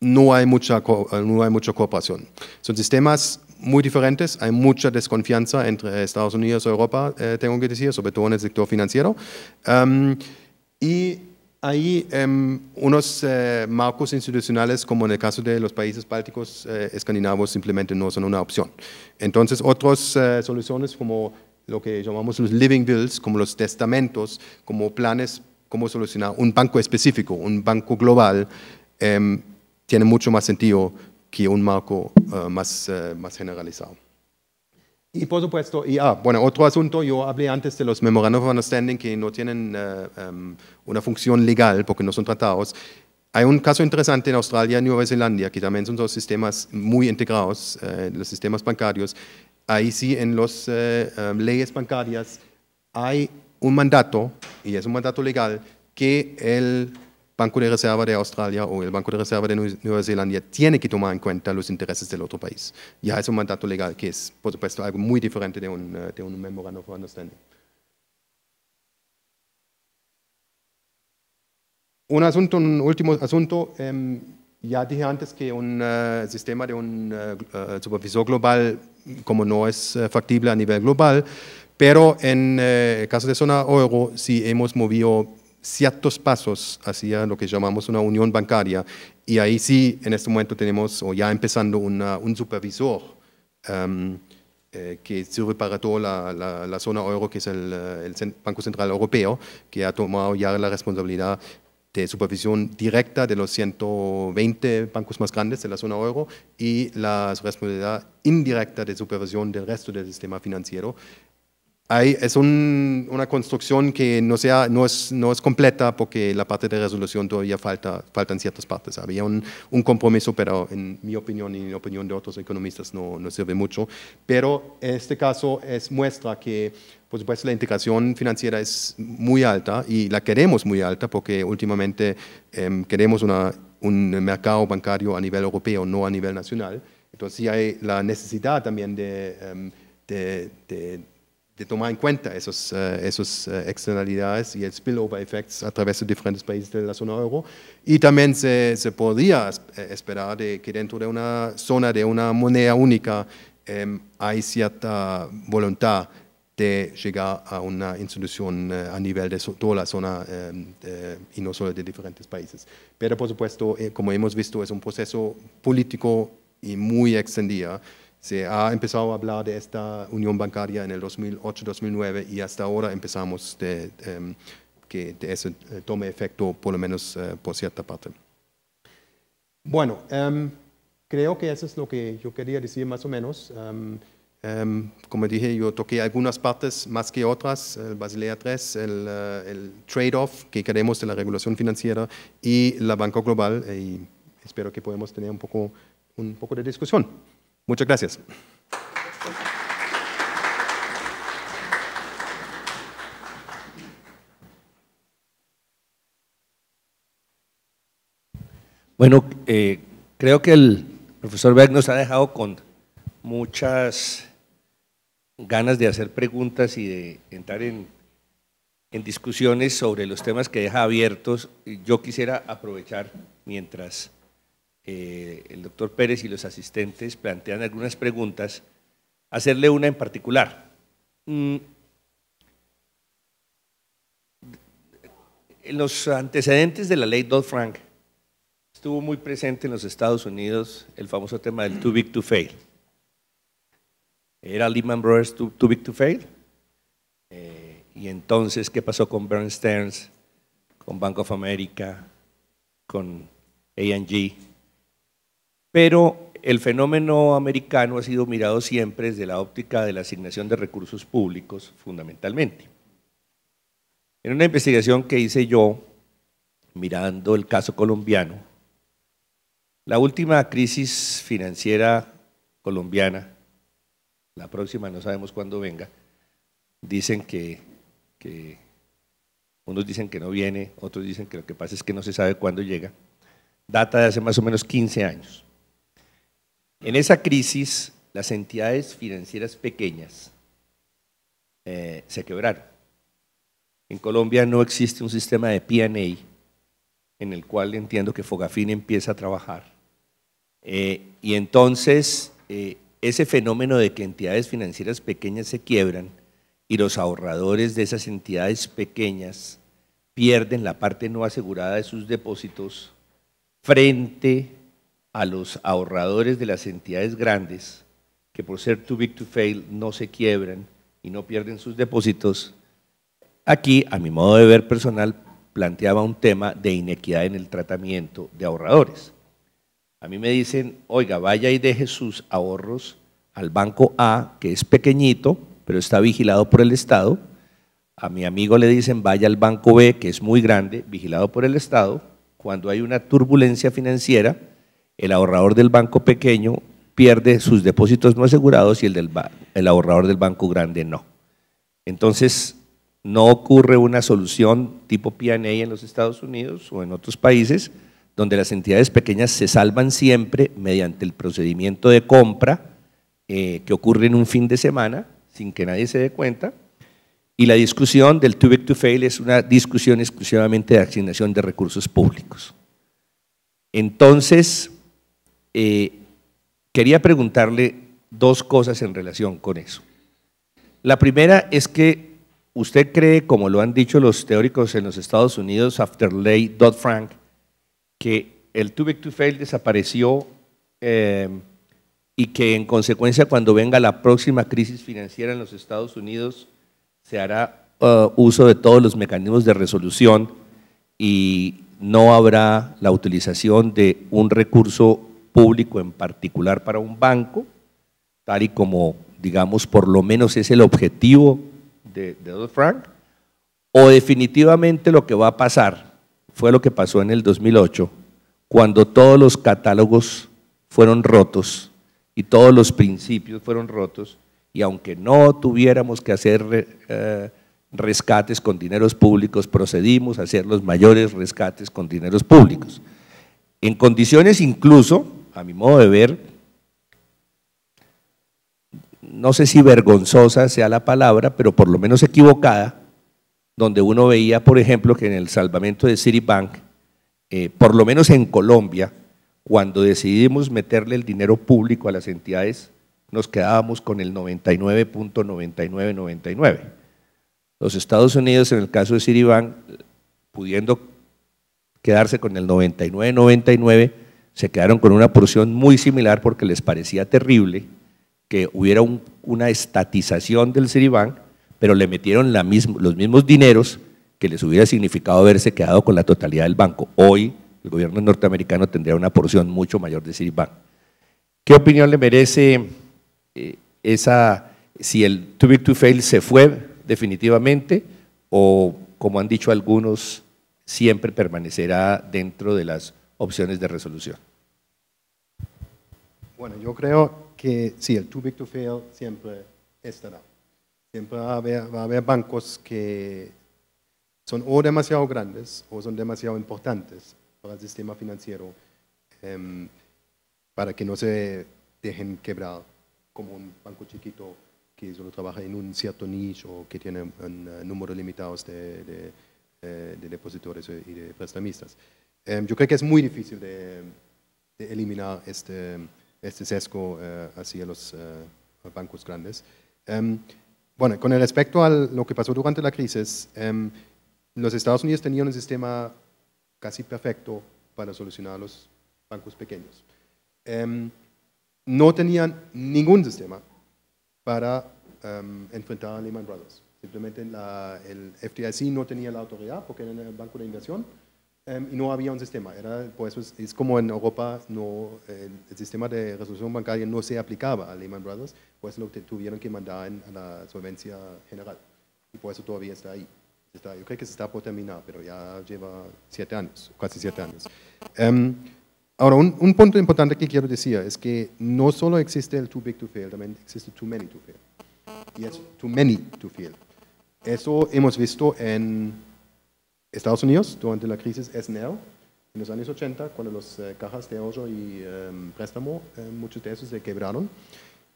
no hay mucha, no hay mucha cooperación. Son sistemas muy diferentes, hay mucha desconfianza entre Estados Unidos y Europa, tengo que decir, sobre todo en el sector financiero. Em, y hay em, unos eh, marcos institucionales, como en el caso de los países bálticos eh, escandinavos, simplemente no son una opción. Entonces, otras eh, soluciones como lo que llamamos los living bills, como los testamentos, como planes, cómo solucionar un banco específico, un banco global, em, tiene mucho más sentido que un marco más, más generalizado. Y por supuesto, y ah, bueno, otro asunto, yo hablé antes de los memorandos of understanding que no tienen eh, em, una función legal porque no son tratados. Hay un caso interesante en Australia y Nueva Zelanda, que también son dos sistemas muy integrados, eh, los sistemas bancarios. Ahí sí, en las eh, em, leyes bancarias hay un mandato, y es un mandato legal, que el Banco de Reserva de Australia o el Banco de Reserva de Nueva Zelanda tiene que tomar en cuenta los øh, intereses del otro er país. Ya es un mandato legal que es, por supuesto, algo muy diferente de un, de un memorando of understanding. Un asunto, un último asunto. ya em, dije antes que un eh, sistema de un eh, eh, supervisor global, como no es factible a nivel global, pero en el caso de zona euro sí hemos movido ciertos pasos hacia lo que llamamos una unión bancaria. Y ahí sí, en este momento tenemos, o ya empezando, un supervisor em, eh, que sirve para toda la, zona euro, que es el, Banco Central Europeo, que ha tomado ya la responsabilidad de supervisión directa de los 120 bancos más grandes de la zona euro y la responsabilidad indirecta de supervisión del resto del sistema financiero es una construcción que no, sea, no, es, no es completa porque la parte de resolución todavía falta, faltan ciertas partes. Había un, un compromiso, pero en mi opinión y en la opinión de otros economistas no, sirve mucho. Pero este caso es muestra que, por supuesto, la integración financiera es muy alta y la queremos muy alta porque últimamente em, queremos un mercado bancario a nivel europeo, no a nivel nacional. Entonces sí hay la necesidad también de em, de tomar en cuenta esas esos, eh, eh, externalidades y el spillover effects a través de diferentes países de la zona euro. Y también se, se podría eh, esperar de que dentro de una zona de una moneda única em, hay cierta voluntad de llegar a una institución a nivel de toda la zona em, y no solo de diferentes países. Pero por supuesto, como hemos visto, es un proceso político y muy extendido se ha empezado a hablar de esta unión bancaria en el 2008-2009 y hasta ahora empezamos de, em, que eso eh, tome efecto por lo menos eh, por cierta parte. Bueno, em, creo que eso es lo que yo quería decir más o menos. Em, como dije, yo toqué algunas partes más que otras, el Basilea 3, eh, el, trade-off que queremos de la regulación financiera y la banca global, y espero que podamos tener un poco de discusión. Muchas gracias. Bueno, eh, creo que el profesor Berg nos ha dejado con muchas ganas de hacer preguntas y de entrar en, en, discusiones sobre los temas que deja abiertos. Yo quisiera aprovechar mientras eh, el doctor Pérez y los asistentes plantean algunas preguntas, hacerle una en particular. Mm, en los antecedentes de la ley Dodd-Frank estuvo muy presente en los Estados Unidos el famoso tema del too big to fail. Era Lehman Brothers too, big to fail. Eh, y entonces, ¿qué pasó con Bernstein, con Bank of America, con AG? pero el fenómeno americano ha sido mirado siempre desde la óptica de la asignación de recursos públicos, fundamentalmente. En una investigación que hice yo, mirando el caso colombiano, la última crisis financiera colombiana, la próxima no sabemos cuándo venga, dicen que, unos dicen que no viene, otros dicen que lo que pasa es que no se sabe cuándo llega, data de hace más o menos 15 años. En esa crisis, las entidades financieras pequeñas eh, se quebraron. En Colombia no existe un sistema de PA en el cual entiendo que Fogafín empieza a trabajar. Eh, y entonces, eh, ese fenómeno de que entidades financieras pequeñas se quiebran y los ahorradores de esas entidades pequeñas pierden la parte no asegurada de sus depósitos frente a los ahorradores de las entidades grandes, que por ser too big to fail no se quiebran y no pierden sus depósitos, aquí, a mi modo de ver personal, planteaba un tema de inequidad en el tratamiento de ahorradores. A mí me dicen, oiga, vaya y deje sus ahorros al banco A, que es pequeñito, pero está vigilado por el Estado. A mi amigo le dicen, vaya al banco B, que es muy grande, vigilado por el Estado. Cuando hay una turbulencia financiera, el ahorrador del banco pequeño pierde sus depósitos no asegurados y el, del el ahorrador del banco grande no. Entonces, no ocurre una solución tipo PA en los Estados Unidos o en otros países, donde las entidades pequeñas se salvan siempre mediante el procedimiento de compra eh, que ocurre en un fin de semana, sin que nadie se dé cuenta. Y la discusión del too big to fail es una discusión exclusivamente de asignación de recursos públicos. Entonces, eh, quería preguntarle dos cosas en relación con eso. La primera es que usted cree, como lo han dicho los teóricos en los Estados Unidos, after ley Dodd-Frank, que el too big to fail desapareció eh, y que en consecuencia cuando venga la próxima crisis financiera en los Estados Unidos se hará eh, uso de todos los mecanismos de resolución y no habrá la utilización de un recurso público en particular para un banco, tal y como, digamos, por lo menos es el objetivo de, Frank, o definitivamente lo que va a pasar fue lo que pasó en el 2008, cuando todos los catálogos fueron rotos y todos los principios fueron rotos, y aunque no tuviéramos que hacer eh, rescates con dineros públicos, procedimos a hacer los mayores rescates con dineros públicos. En condiciones incluso a mi modo de ver, no sé si vergonzosa sea la palabra, pero por lo menos equivocada, donde uno veía, por ejemplo, que en el salvamento de Citibank, eh, por lo menos en Colombia, cuando decidimos meterle el dinero público a las entidades, nos quedábamos con el 99.9999. Los Estados Unidos, en el caso de Citibank, pudiendo quedarse con el 99.99, se quedaron con una porción muy similar porque les parecía terrible que hubiera una estatización del Citibank, pero le metieron los mismos dineros que les hubiera significado haberse quedado con la totalidad del banco. Hoy el gobierno norteamericano tendría una porción mucho mayor de Citibank. ¿Qué opinión le merece eh, esa, si el too big to fail se fue definitivamente o, como han dicho algunos, siempre permanecerá dentro de las opciones de resolución. Bueno, yo creo que sí, el too big to fail siempre estará. Siempre va a haber, bancos que son o demasiado grandes o son demasiado importantes para el sistema financiero em, para que no se dejen quebrar como un banco chiquito que solo trabaja en un cierto nicho o que tiene un, eh, número limitado eh, de depositores y de prestamistas. Em, yo creo que es muy difícil de, eliminar este, este sesgo hacia eh, los eh, bancos grandes. Em, bueno, con respecto a lo que pasó durante la crisis, em, los Estados Unidos tenían un sistema casi perfecto para solucionar los bancos pequeños. no tenían ningún sistema para enfrentar a Lehman Brothers. Simplemente el FDIC no tenía la autoridad porque era el banco de inversión Em, y no había un sistema. Era, pues es, como en Europa no, el sistema de resolución bancaria no se aplicaba a Lehman Brothers, pues lo tuvieron que mandar en, a la solvencia general. Y por eso todavía está ahí. yo creo que se está por terminar, pero ya lleva siete años, casi siete años. Em, ahora, un, un, punto importante que quiero decir es que no solo existe el too big to fail, también existe too many to fail. Y es too many to fail. Eso hemos visto en Estados Unidos, durante la crisis S-NEO, en los años 80, cuando las eh, cajas de ahorro y em, préstamo, eh, muchos de esos se quebraron,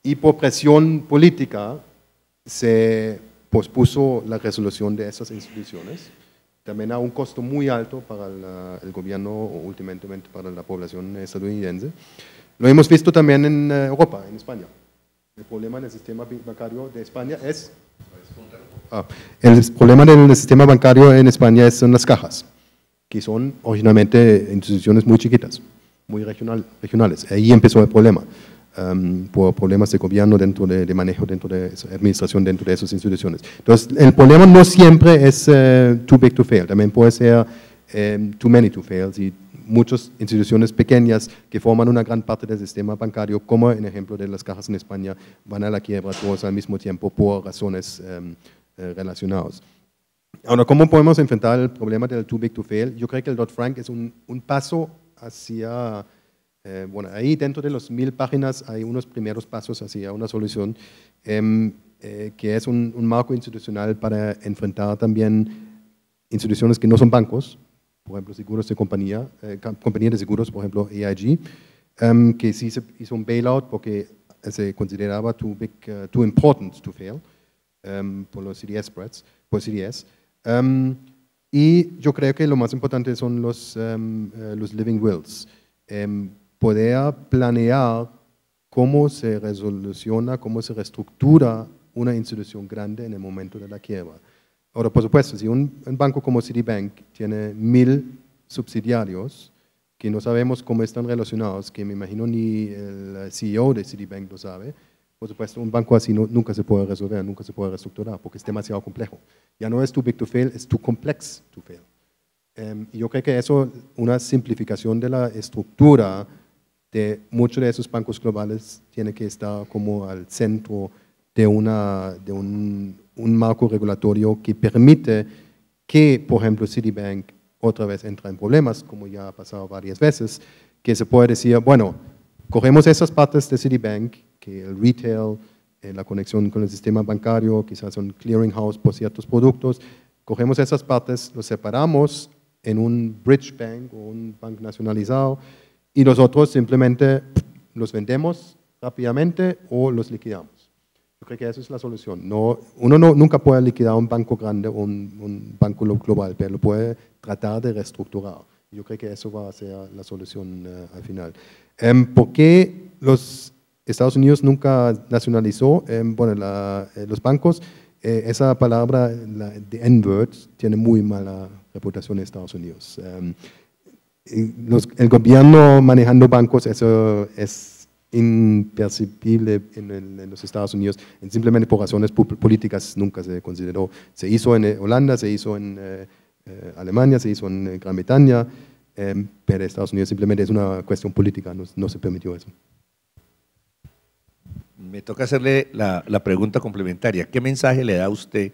y por presión política se pospuso la resolución de esas instituciones, también a un costo muy alto para el gobierno o últimamente para la población estadounidense. Lo hemos visto también en eh, Europa, en España. El problema en el sistema bancario de España es Ah, el problema del sistema bancario en España son las cajas, que son originalmente instituciones muy chiquitas, muy regionales. Ahí empezó el problema, por problemas de gobierno dentro de, manejo, dentro de administración, dentro de esas instituciones. Entonces, el problema no siempre es eh, too big to fail, también puede ser em, too many to fail. Si muchas instituciones pequeñas que forman una gran parte del sistema bancario, como en el ejemplo de las cajas en España, van a la quiebra todos al mismo tiempo por razones... Em, eh, relacionados. Ahora, ¿cómo podemos enfrentar el problema del too big to fail? Yo creo que el Dodd-Frank es un, un, paso hacia, eh, bueno, ahí dentro de las mil páginas hay unos primeros pasos hacia una solución em, eh, que es un, marco institucional para enfrentar también instituciones que no son bancos, por ejemplo, seguros de compañía, compañías de seguros, por ejemplo, AIG, em, que sí se hizo un bailout porque se consideraba too big, too important to fail. Em, por los CDS pues em, y yo creo que lo más importante son los, em, eh, los living wills. poder planear cómo se resoluciona, cómo se reestructura una institución grande en el momento de la quiebra. Ahora, por supuesto, si un, un banco como Citibank tiene mil subsidiarios, que no sabemos cómo están relacionados, que me imagino ni el CEO de Citibank lo sabe, por supuesto, un banco así nunca se puede resolver, nunca se puede reestructurar porque es demasiado complejo. Ya no es too big to fail, es too complex to fail. Em, y yo creo que eso, una simplificación de la estructura de muchos de esos bancos globales tiene que estar como al centro de, una, de un, marco regulatorio que permite que, por ejemplo, Citibank otra vez entra en problemas, como ya ha pasado varias veces, que se pueda decir, bueno, cogemos esas partes de Citibank, que el retail, eh, la conexión con el sistema bancario, quizás un clearinghouse por ciertos productos, cogemos esas partes, los separamos en un bridge bank o un banco nacionalizado y nosotros simplemente los vendemos rápidamente o los liquidamos. Yo creo que esa es la solución. No, uno no, nunca puede liquidar un banco grande o un, banco global, pero lo puede tratar de reestructurar. Yo creo que eso va a ser la solución eh, al final. ¿Por qué los Estados Unidos nunca nacionalizó bueno, eh, los bancos? Eh, esa palabra, la, the N-word, tiene muy mala reputación en Estados Unidos. Em, el gobierno manejando bancos, eso es imperceptible en, los Estados Unidos, simplemente por razones políticas nunca se consideró. Se hizo en eh, Holanda, se hizo en Alemania, se hizo en Gran Bretaña, Em, pero Estados Unidos simplemente es una cuestión política, no, se permitió eso. Me toca hacerle la, pregunta complementaria. ¿Qué mensaje le da usted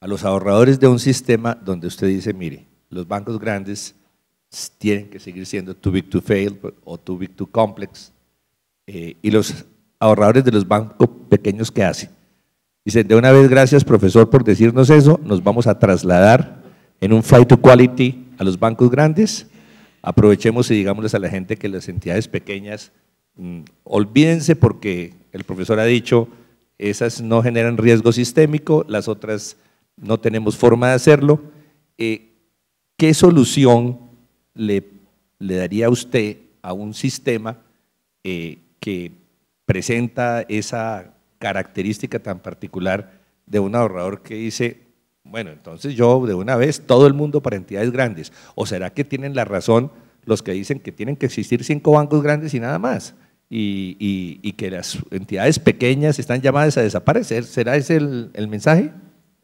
a los ahorradores de un sistema donde usted dice, mire, los bancos grandes tienen que seguir siendo too big to fail o too big to complex, eh, y los ahorradores de los bancos pequeños, ¿qué hacen? Dicen, de una vez, gracias profesor por decirnos eso, nos vamos a trasladar en un fight to quality a los bancos grandes aprovechemos y digámosles a la gente que las entidades pequeñas, mm, olvídense porque el profesor ha dicho, esas no generan riesgo sistémico, las otras no tenemos forma de hacerlo. Eh, ¿Qué solución le, daría a usted a un sistema eh, que presenta esa característica tan particular de un ahorrador que dice, bueno, entonces yo de una vez, todo el mundo para entidades grandes. ¿O será que tienen la razón los que dicen que tienen que existir cinco bancos grandes y nada más? Y, y, que las entidades pequeñas están llamadas a desaparecer. ¿Será ese el, mensaje? mensaje?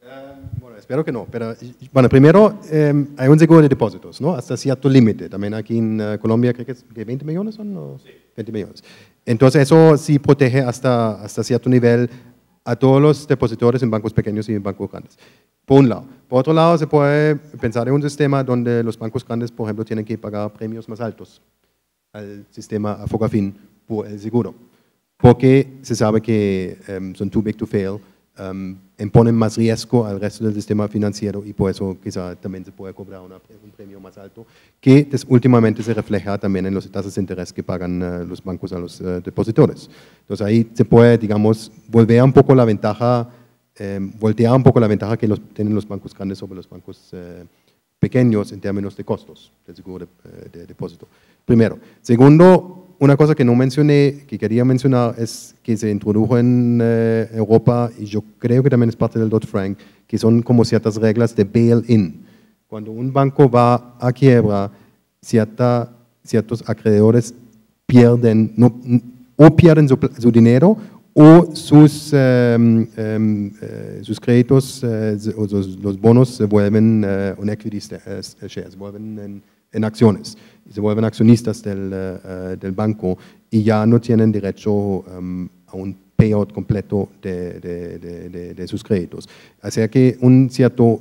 Eh, espero que no. Pero bueno, primero em, hay un seguro de depósitos, ¿no? Hasta cierto límite. También aquí en eh, Colombia, creo que, es, 20 millones son, ¿no? sí. 20 millones. Entonces eso sí protege hasta, hasta cierto nivel a todos los depositores en bancos pequeños y en bancos grandes. Por un lado. Por otro lado, se puede pensar en un sistema donde los bancos grandes, por ejemplo, tienen que pagar premios más altos al sistema Afogafin por el seguro, porque se sabe que em, son too big to fail em, imponen eh, más riesgo al resto del sistema financiero y por eso quizá también se puede cobrar un premio más alto, que últimamente se refleja también en las tasas de interés que pagan eh, los bancos a los eh, depositores. Entonces ahí se puede, digamos, volver un poco la ventaja, voltear un poco la ventaja que tienen los bancos grandes sobre los bancos pequeños en términos de costos del seguro de, de depósito. Primero. Segundo, una cosa que no mencioné, que quería mencionar, es que se introdujo en eh, Europa, y yo creo que también es parte del Dodd-Frank, que son como ciertas reglas de bail-in. Cuando un banco va a quiebra, ciertos acreedores pierden, o pierden su, dinero o sus, em, em, eh, sus créditos, eh, los, bonos se vuelven vuelven en acciones se vuelven accionistas del, eh, eh, del banco y ya no tienen derecho em, a un payout completo de, sus créditos. Así que un cierto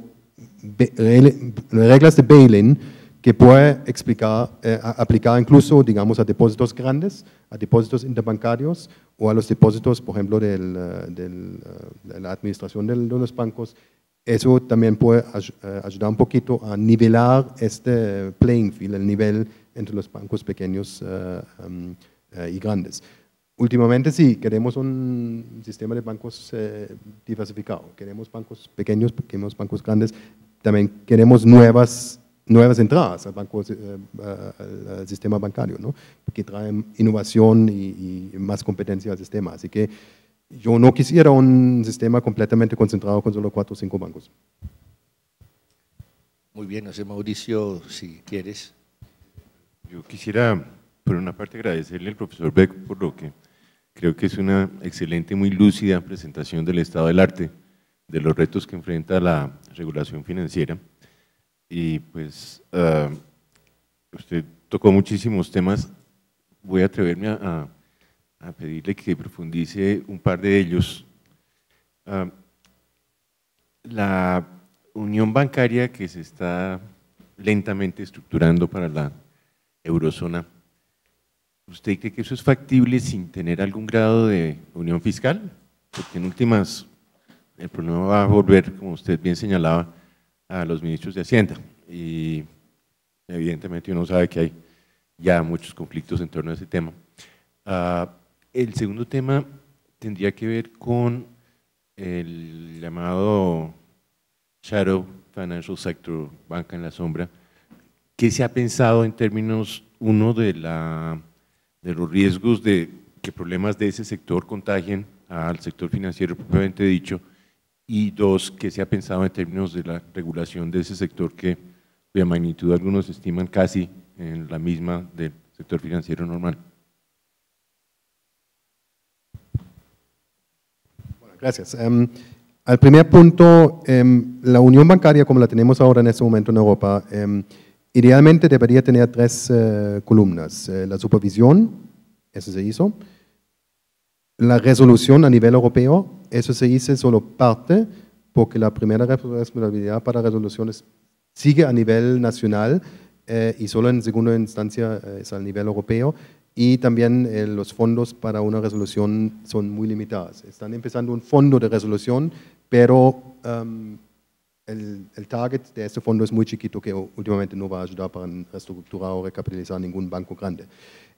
reglas de bail-in que puede explicar, eh, aplicar incluso, digamos, a depósitos grandes, a depósitos interbancarios o a los depósitos, por ejemplo, del, de la administración de los bancos eso también puede eh, ayudar un poquito a nivelar este playing field, el nivel entre los bancos pequeños eh, em, eh, y grandes. Últimamente sí, queremos un sistema de bancos diversificado, queremos bancos pequeños, queremos bancos grandes, también queremos nuevas nuevas entradas al, sistema bancario, ¿no? que traen innovación y, y, más competencia al sistema. Así que yo no quisiera un sistema completamente concentrado con solo cuatro o cinco bancos. Muy bien, José Mauricio, si quieres. Yo quisiera, por una parte, agradecerle al profesor Beck por lo que creo que es una excelente, muy lúcida presentación del estado del arte, de los retos que enfrenta la regulación financiera. Y pues ah, usted tocó muchísimos temas. Voy a atreverme a a pedirle que profundice un par de ellos. Ah, la unión bancaria que se está lentamente estructurando para la eurozona, ¿usted cree que eso es factible sin tener algún grado de unión fiscal? Porque en últimas el problema va a volver, como usted bien señalaba, a los ministros de Hacienda. Y evidentemente uno sabe que hay ya muchos conflictos en torno a ese tema. Ah, el segundo tema tendría que ver con el llamado shadow financial sector, banca en la sombra. ¿Qué se ha pensado en términos, uno, de, la, de los riesgos de que problemas de ese sector contagien al sector financiero propiamente dicho? Y dos, ¿qué se ha pensado en términos de la regulación de ese sector que de magnitud algunos estiman casi en la misma del sector financiero normal? Gracias. Em, al primer punto, em, la unión bancaria como la tenemos ahora en este momento en Europa, em, idealmente debería tener tres eh, columnas. Eh, la supervisión, eso se hizo. La resolución a nivel europeo, eso se hizo solo parte, porque la primera responsabilidad para resoluciones sigue a nivel nacional eh, y solo en segunda instancia es a nivel europeo y también eh, los fondos para una resolución son muy limitados. Están empezando un fondo de resolución, pero um, el, el, target de este fondo es muy chiquito que últimamente no va a ayudar para reestructurar o recapitalizar ningún banco grande.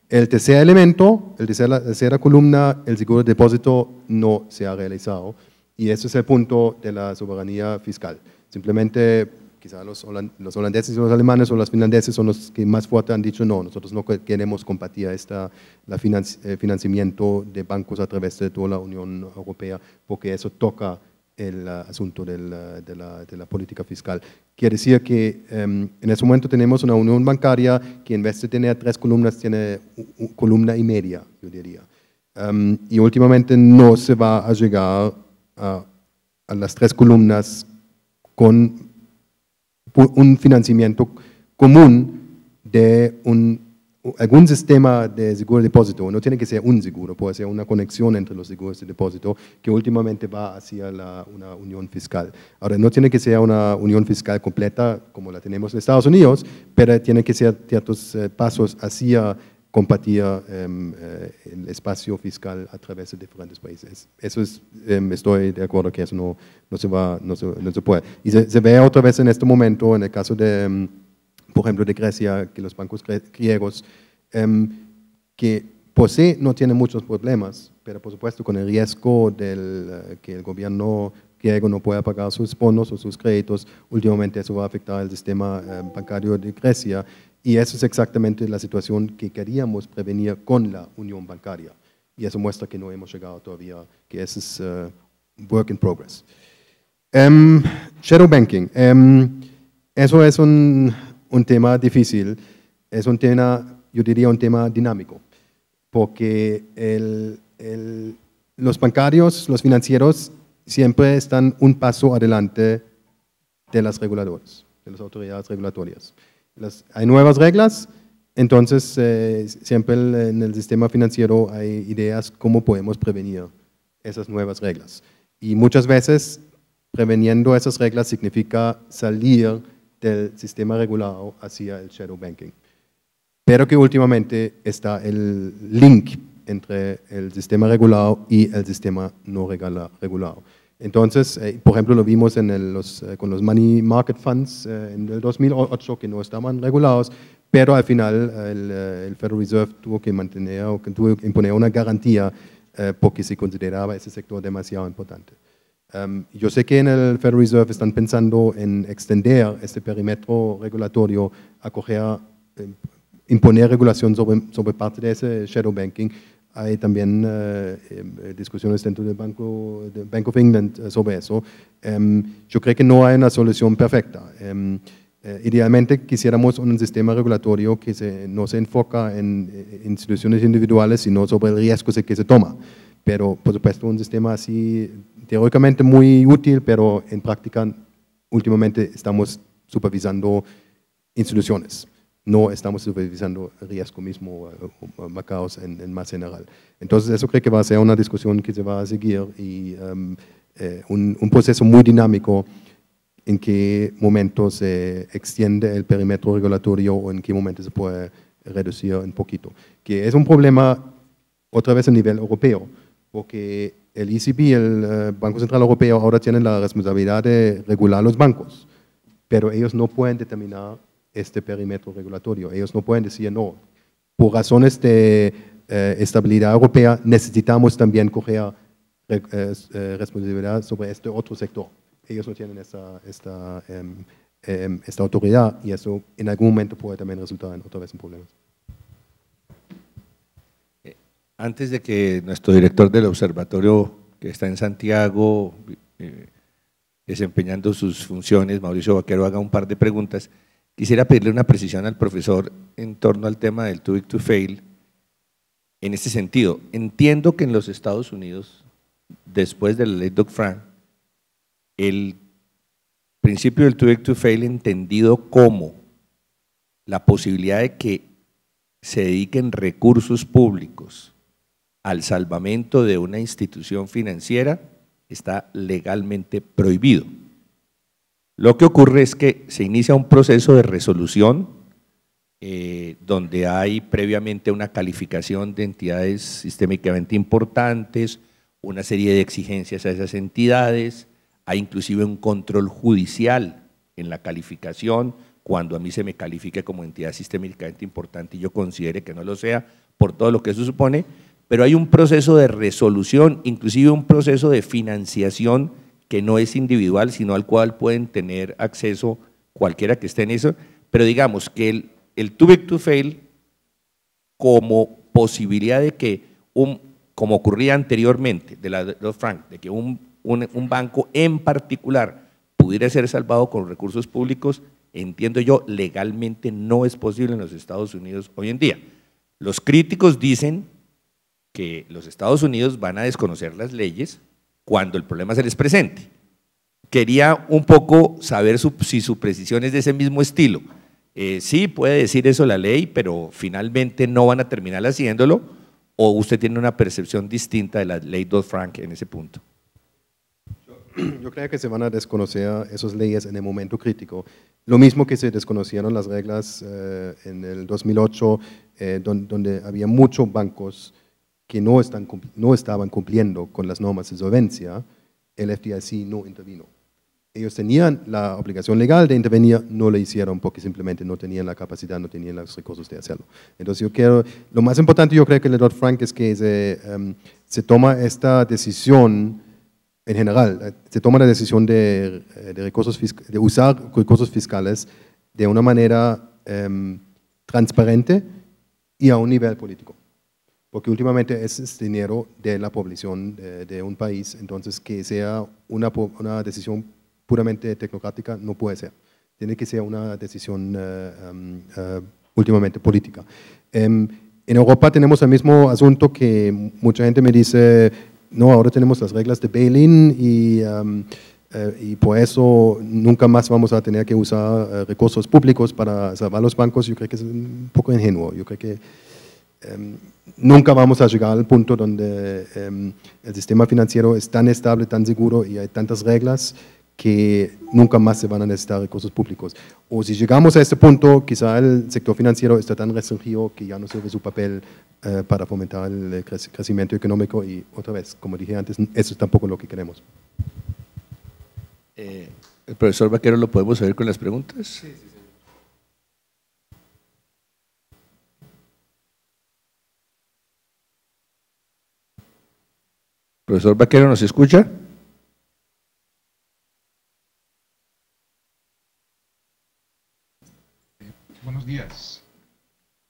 El tercer elemento, el la tercera columna, el seguro de depósito no se ha realizado y ese es el punto de la soberanía fiscal. Simplemente quizá los, holandeses y los alemanes o los finlandeses son los que más fuerte han dicho no, nosotros no queremos compartir esta, la eh, financiamiento de bancos a través de toda la Unión Europea porque eso toca el eh, asunto eh, de, la, política fiscal. Quiere decir que em, en ese momento tenemos una unión bancaria que en vez de tener tres columnas tiene una columna y media, yo diría. Em, y últimamente no se va a llegar a, a las tres columnas con un financiamiento común de algún sistema de seguro de depósito. No tiene que ser un seguro, puede ser una conexión entre los seguros de depósito que últimamente va hacia la, una unión fiscal. Ahora, no tiene que ser una unión fiscal completa como la tenemos en Estados Unidos, pero tiene que ser ciertos eh, pasos hacia compartir em, eh, el espacio fiscal a través de diferentes países. Eso es, em, estoy de acuerdo que eso no, se, va, no, puede. Y se, ve otra vez en este momento, en el caso de, em, por ejemplo, de Grecia, que los bancos griegos, que por sí no tienen muchos problemas, pero por supuesto con el riesgo del, eh, que el gobierno griego no pueda pagar sus bonos o sus créditos, últimamente eso va a afectar al sistema bancario de Grecia y eso es exactamente la situación que queríamos prevenir con la unión bancaria. Y eso muestra que no hemos llegado todavía, que eso es un eh, work in progress. Em, shadow banking. Em, eso es un, tema difícil. Es un tema, yo diría, un tema dinámico. Porque los bancarios, los financieros, siempre están un paso adelante de las reguladoras, de las autoridades regulatorias hay nuevas reglas, entonces eh, siempre en el sistema financiero hay ideas cómo podemos prevenir esas nuevas reglas. Y muchas veces preveniendo esas reglas significa salir del sistema regulado hacia el shadow banking. Pero que últimamente está el link entre el sistema regulado y el sistema no regulado. Entonces, eh, por ejemplo, lo vimos eh, con los money market funds eh, en el 2008 que no estaban regulados, pero al final el, Federal Reserve tuvo que mantener o que tuvo que imponer una garantía porque se consideraba ese sector demasiado importante. Em, yo sé que en el Federal Reserve están pensando en extender este perímetro regulatorio, acoger, imponer regulación sobre, sobre parte de ese shadow banking, hay también eh, eh, discusiones dentro del Banco de Bank of England eh, sobre eso. Em, yo creo que no hay una solución perfecta. Em, idealmente quisiéramos un sistema regulatorio que no se enfoca en, instituciones individuales, sino sobre el riesgo que se toma. Pero, por supuesto, un sistema así teóricamente muy útil, pero en práctica últimamente estamos supervisando instituciones no estamos supervisando riesgo mismo, eh, o Macaos en, en, más general. Entonces, eso creo que va a ser una discusión que se va a seguir y em, eh, un, proceso muy dinámico en qué momento se extiende el perímetro regulatorio o en qué momento se puede reducir un poquito. Que es un problema, otra vez, a nivel europeo, porque el ECB, el eh, Banco Central Europeo, ahora tienen la responsabilidad de regular los bancos, pero ellos no pueden determinar este perímetro regulatorio. Ellos no pueden decir, no, por razones de eh, estabilidad europea necesitamos también coger eh, eh, responsabilidad sobre este otro sector. Ellos no tienen esta, esta, em, em, esta autoridad y eso en algún momento puede también resultar en otra vez en problemas. Antes de que nuestro director del observatorio que está en Santiago desempeñando sus funciones, Mauricio Vaquero, haga un par de preguntas. Quisiera pedirle una precisión al profesor en torno al tema del too big to fail. En este sentido, entiendo que en los Estados Unidos, después de la ley Dodd-Frank, el principio del too big to fail entendido como la posibilidad de que se dediquen recursos públicos al salvamento de una institución financiera está legalmente prohibido. Lo que ocurre es que se inicia un proceso de resolución eh, donde hay previamente una calificación de entidades sistémicamente importantes, una serie de exigencias a esas entidades, hay inclusive un control judicial en la calificación, cuando a mí se me califique como entidad sistémicamente importante y yo considere que no lo sea, por todo lo que eso supone, pero hay un proceso de resolución, inclusive un proceso de financiación que no es individual, sino al cual pueden tener acceso cualquiera que esté en eso, pero digamos que el, too big to fail como posibilidad de que, un, como ocurría anteriormente de la de Frank, de que un, un banco en particular pudiera ser salvado con recursos públicos, entiendo yo, legalmente no es posible en los Estados Unidos hoy en día. Los críticos dicen que los Estados Unidos van a desconocer las leyes cuando el problema se les presente. Quería un poco saber si su precisión es de ese mismo estilo. Eh, sí, puede decir eso la ley, pero finalmente no van a terminar haciéndolo, o usted tiene una percepción distinta de la ley Dodd-Frank en ese punto. Yo, creo que se van a desconocer esas leyes en el momento crítico. Lo mismo que se desconocieron las reglas eh, en el 2008, eh, donde, había muchos bancos que no, están, estaban cumpliendo con las normas de solvencia, el FDIC no intervino. Ellos tenían la obligación legal de intervenir, no lo hicieron porque simplemente no tenían la capacidad, no tenían los recursos de hacerlo. Entonces yo quiero, lo más importante yo creo que le Dodd-Frank es que em, se, toma esta decisión en general, eh, se toma la decisión de, eh, recursos de usar recursos fiscales de una manera em, transparente y a un nivel político porque últimamente es dinero de la población eh, de, un país, entonces que sea una, decisión puramente tecnocrática no puede ser, tiene que ser una decisión eh, em, eh, últimamente política. Em, en Europa tenemos el mismo asunto que mucha gente me dice, no, ahora tenemos las reglas de bailing y... Em, y por eso nunca más vamos a tener que usar recursos públicos para salvar los bancos, yo creo que es un poco ingenuo. Yo creo que nunca vamos a llegar al punto donde em, el sistema financiero es tan estable, tan seguro y hay tantas reglas que nunca más se van a necesitar recursos públicos. O si llegamos a este punto, quizá el sector financiero está tan restringido que ya no sirve su papel eh, para fomentar el eh, crecimiento económico y otra vez, como dije antes, eso es tampoco lo que queremos. Eh, el profesor Vaquero, ¿lo podemos seguir con las preguntas? Sí, sí. Profesor Vaquero, ¿nos escucha? buenos días.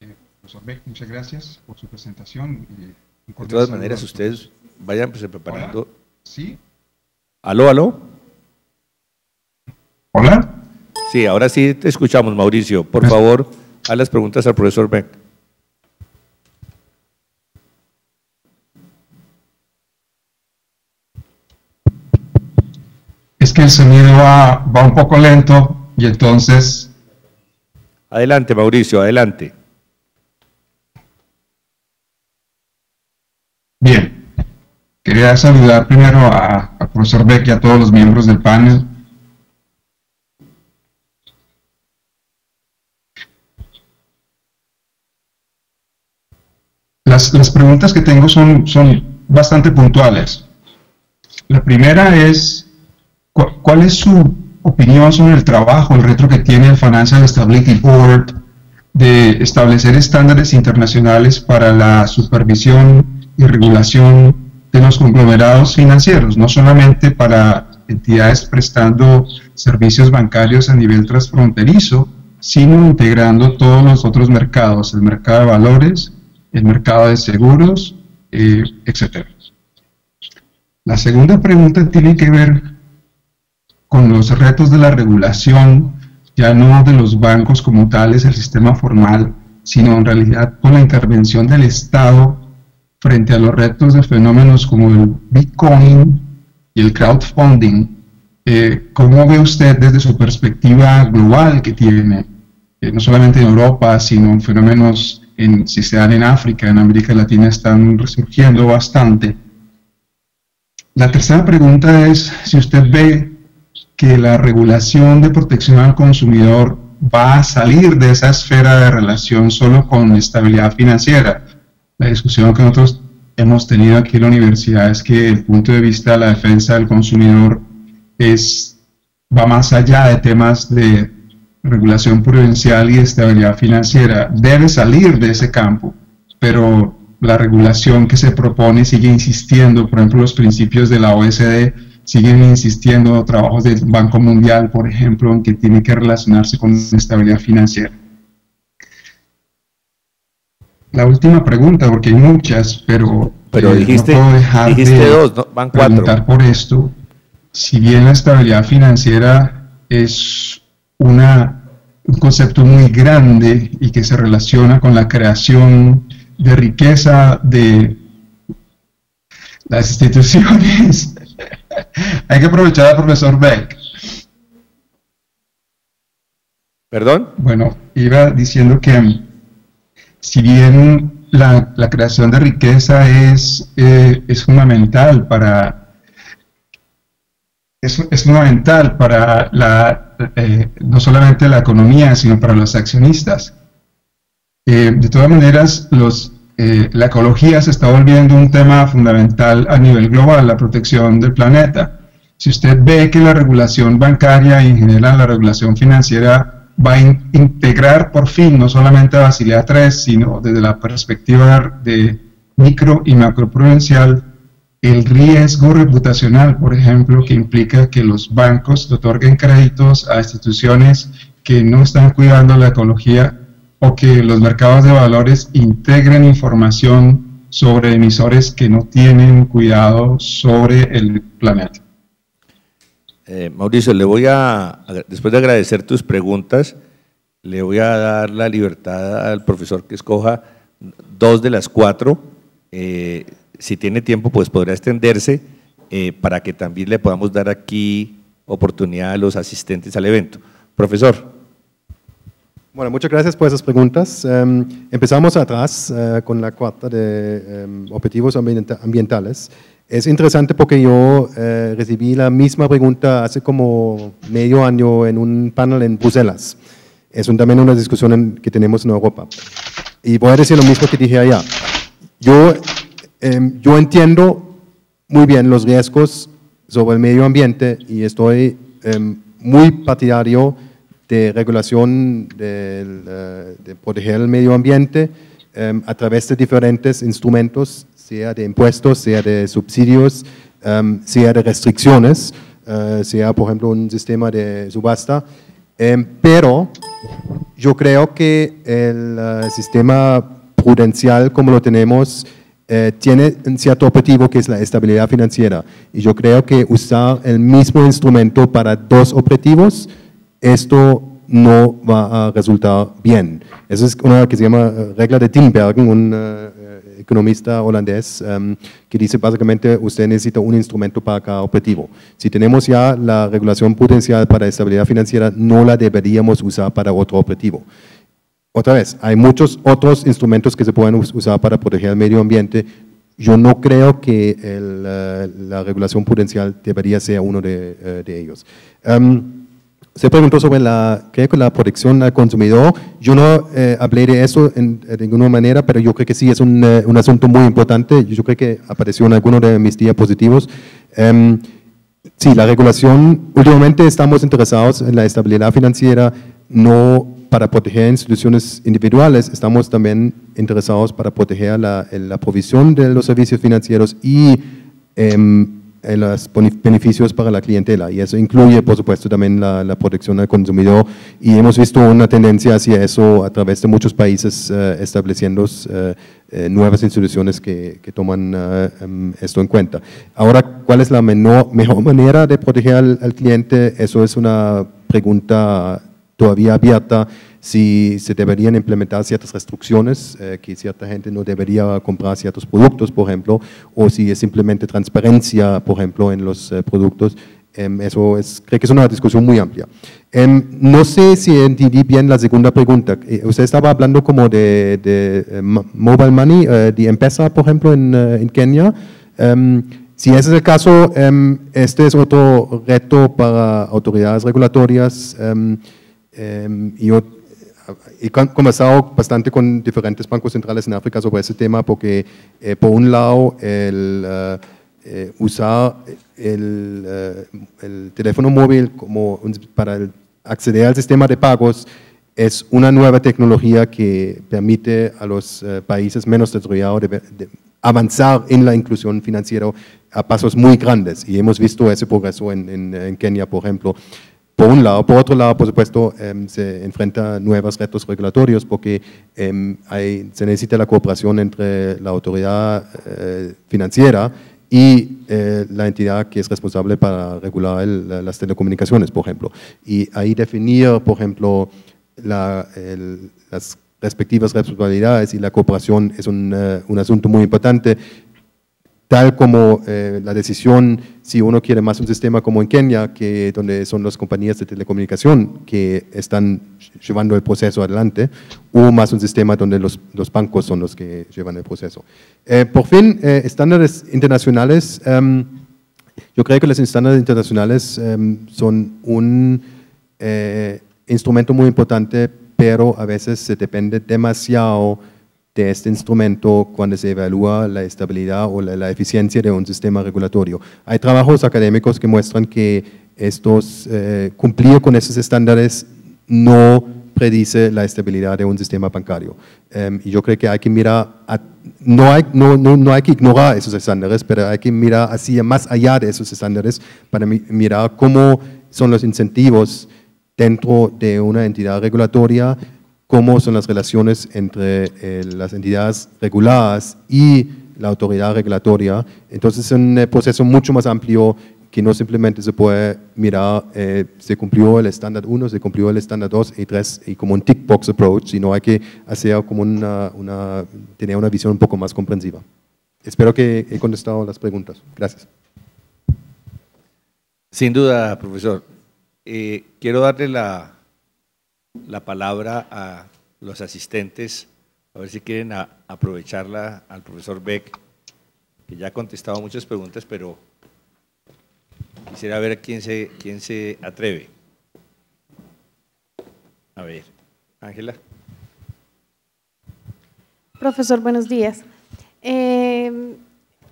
Eh, profesor Beck, muchas gracias por su presentación. Eh, de todas maneras, ustedes vayan pues, preparando. ¿Sí? ¿Aló, aló? ¿Hola? Sí, ahora sí te escuchamos, Mauricio. Por favor, haz las preguntas al profesor Beck. que el sonido va, un poco lento y entonces... Adelante, Mauricio, adelante. Bien, quería saludar primero a, profesor Beck y a todos los miembros del panel. Las, preguntas que tengo son, son bastante puntuales. La primera es, ¿Cuál es su opinión sobre el trabajo, el reto que tiene el Financial Stability Board de establecer estándares internacionales para la supervisión y regulación de los conglomerados financieros, no solamente para entidades prestando servicios bancarios a nivel transfronterizo, sino integrando todos los otros mercados, el mercado de valores, el mercado de seguros, eh, etc. La segunda pregunta tiene que ver con los retos de la regulación, ya no de los bancos como tales, el sistema formal, sino en realidad con la intervención del Estado frente a los retos de fenómenos como el Bitcoin y el crowdfunding. Eh, ¿Cómo ve usted desde su perspectiva global que tiene, eh, no solamente en Europa, sino en fenómenos, en, si se dan en África, en América Latina, están resurgiendo bastante? La tercera pregunta es si usted ve que la regulación de protección al consumidor va a salir de esa esfera de relación solo con estabilidad financiera. La discusión que nosotros hemos tenido aquí en la universidad es que el punto de vista de la defensa del consumidor es, va más allá de temas de regulación prudencial y estabilidad financiera. Debe salir de ese campo, pero la regulación que se propone sigue insistiendo, por ejemplo, los principios de la OSD siguen insistiendo trabajos del Banco Mundial, por ejemplo, en que tiene que relacionarse con la estabilidad financiera. La última pregunta, porque hay muchas, pero, pero eh, dijiste, puedo dejar dos, Van preguntar por esto. Si bien la estabilidad financiera es una, un concepto muy grande y que se relaciona con la creación de riqueza de las instituciones Hay que aprovechar al profesor Beck. ¿Perdón? Bueno, iba diciendo que mm, si bien la, creación de riqueza es, eh, es fundamental para es, fundamental para la, eh, no solamente la economía, sino para los accionistas. Eh, de todas maneras, los, eh, la ecología se está volviendo un tema fundamental a nivel global, la protección del planeta. Si usted ve que la regulación bancaria y en general la regulación financiera va a integrar por fin no solamente a Basilea III, sino desde la perspectiva de micro y macroprudencial, el riesgo reputacional, por ejemplo, que implica que los bancos otorguen créditos a instituciones que no están cuidando la ecología o que los mercados de valores integren información sobre emisores que no tienen cuidado sobre el planeta. Eh, Mauricio, le voy a, después de agradecer tus preguntas, le voy a dar la libertad al profesor que escoja dos de las cuatro. Eh, si tiene tiempo, pues podrá extenderse eh, para que también le podamos dar aquí oportunidad a los asistentes al evento. Profesor. Bueno, muchas gracias por esas preguntas. Em, empezamos atrás eh, con la cuarta de em, objetivos ambientales. Es interesante porque yo eh, recibí la misma pregunta hace como medio año en un panel en Bruselas. Es un, también una discusión que tenemos en Europa. Y voy a decir lo mismo que dije allá. Yo, em, yo entiendo muy bien los riesgos sobre el medio ambiente y estoy muy partidario de regulación eh, de, proteger el medio ambiente em, a través de diferentes instrumentos, sea de impuestos, sea de subsidios, em, sea de restricciones, eh, sea por ejemplo un sistema de subasta. Em, pero yo creo que el eh, sistema prudencial como lo tenemos tiene un cierto objetivo que es la estabilidad financiera. Y yo creo que usar el mismo instrumento para dos objetivos esto no va a resultar bien. Eso es una que se llama eh, regla de Tinbergen, un eh, eh, economista holandés, em, que dice básicamente usted necesita un instrumento para cada objetivo. Si tenemos ya la regulación potencial para estabilidad financiera, no la deberíamos usar para otro objetivo. Otra vez, hay muchos otros instrumentos que se pueden usar para proteger el medio ambiente. Yo no creo que la, regulación potencial debería ser uno de, ellos. Em, se preguntó sobre la, la protección al consumidor. Yo no eh, hablé de eso en, de ninguna manera, pero yo creo que sí es un, eh, un, asunto muy importante. Yo creo que apareció en alguno de mis diapositivos. Em, sí, la regulación, últimamente estamos interesados en la estabilidad financiera, no para proteger instituciones individuales, estamos también interesados para proteger la, la provisión de los servicios financieros y... Em, eh, los beneficios para la clientela y eso incluye por supuesto también la, protección al consumidor y hemos visto una tendencia hacia eso a través de muchos países eh, estableciendo eh, nuevas instituciones que, toman em, esto en cuenta. Ahora, ¿cuál es la menor, mejor manera de proteger al, al cliente? Eso es una pregunta todavía abierta si se deberían implementar ciertas restricciones, eh, que cierta gente no debería comprar ciertos productos, por ejemplo, o si es simplemente transparencia, por ejemplo, en los eh, productos. Em, eso es, creo que es una discusión muy amplia. Em, no sé si entendí bien la segunda pregunta. Eh, usted estaba hablando como de, mobile money, de empresa, por ejemplo, en, en Kenia. Em, si ese es el caso, este es otro reto para autoridades regulatorias. Em, yo he conversado bastante con diferentes bancos centrales en África sobre ese tema porque, eh, por un lado, eh, eh, usar el, teléfono móvil como para acceder al sistema de pagos es una nueva tecnología que permite a los países menos desarrollados avanzar en la inclusión financiera a pasos muy grandes. Y hemos visto ese progreso en Kenia, por ejemplo por un lado. Por otro lado, por supuesto, em, se enfrenta nuevos retos regulatorios porque em, se necesita la cooperación entre la autoridad eh, financiera y eh, la entidad que es responsable para regular las telecomunicaciones, por ejemplo. Y ahí definir, por ejemplo, las respectivas responsabilidades y la cooperación es un, eh, un asunto muy importante tal como eh, la decisión si uno quiere más un sistema como en Kenia, que, donde son las compañías de telecomunicación que están llevando el proceso adelante, o más un sistema donde los, bancos son los que llevan el proceso. Eh, por fin, eh, estándares internacionales, em, yo creo que los estándares internacionales em, son un instrumento muy importante, pero a veces se depende demasiado de este instrumento cuando se evalúa la estabilidad o la, eficiencia de un sistema regulatorio. Hay trabajos académicos que muestran que estos, eh, cumplir con esos estándares no predice la estabilidad de un sistema bancario. Em, y yo creo que hay que mirar, no, hay, no, no, hay que ignorar esos estándares, pero hay que mirar hacia, más allá de esos estándares para mirar cómo son los incentivos dentro de una entidad regulatoria cómo son las relaciones entre eh, las entidades reguladas y la autoridad regulatoria. Entonces es un eh, proceso mucho más amplio que no simplemente se puede mirar, eh, se cumplió el estándar 1, se cumplió el estándar 2 y 3, y como un tick box approach, sino hay que hacer como una, tener una visión un poco más comprensiva. Espero que he contestado las preguntas. Gracias. Sin duda, profesor. quiero darle la la palabra a los asistentes, a ver si quieren aprovecharla al profesor Beck, que ya ha contestado muchas preguntas, pero quisiera ver quién se, quién se atreve. A ver, Ángela. Profesor, buenos días. Eh,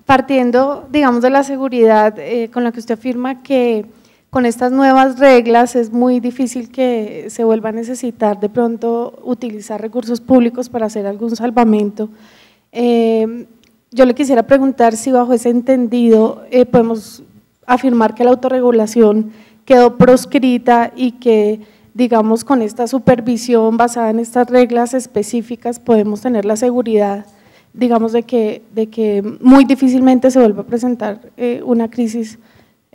partiendo, digamos, de la seguridad eh, con la que usted afirma que con estas nuevas reglas es muy difícil que se vuelva a necesitar de pronto utilizar recursos públicos para hacer algún salvamento. Eh, yo le quisiera preguntar si bajo ese entendido eh, podemos afirmar que la autorregulación quedó proscrita y que digamos con esta supervisión basada en estas reglas específicas podemos tener la seguridad digamos de que, de que muy difícilmente se vuelva a presentar eh, una crisis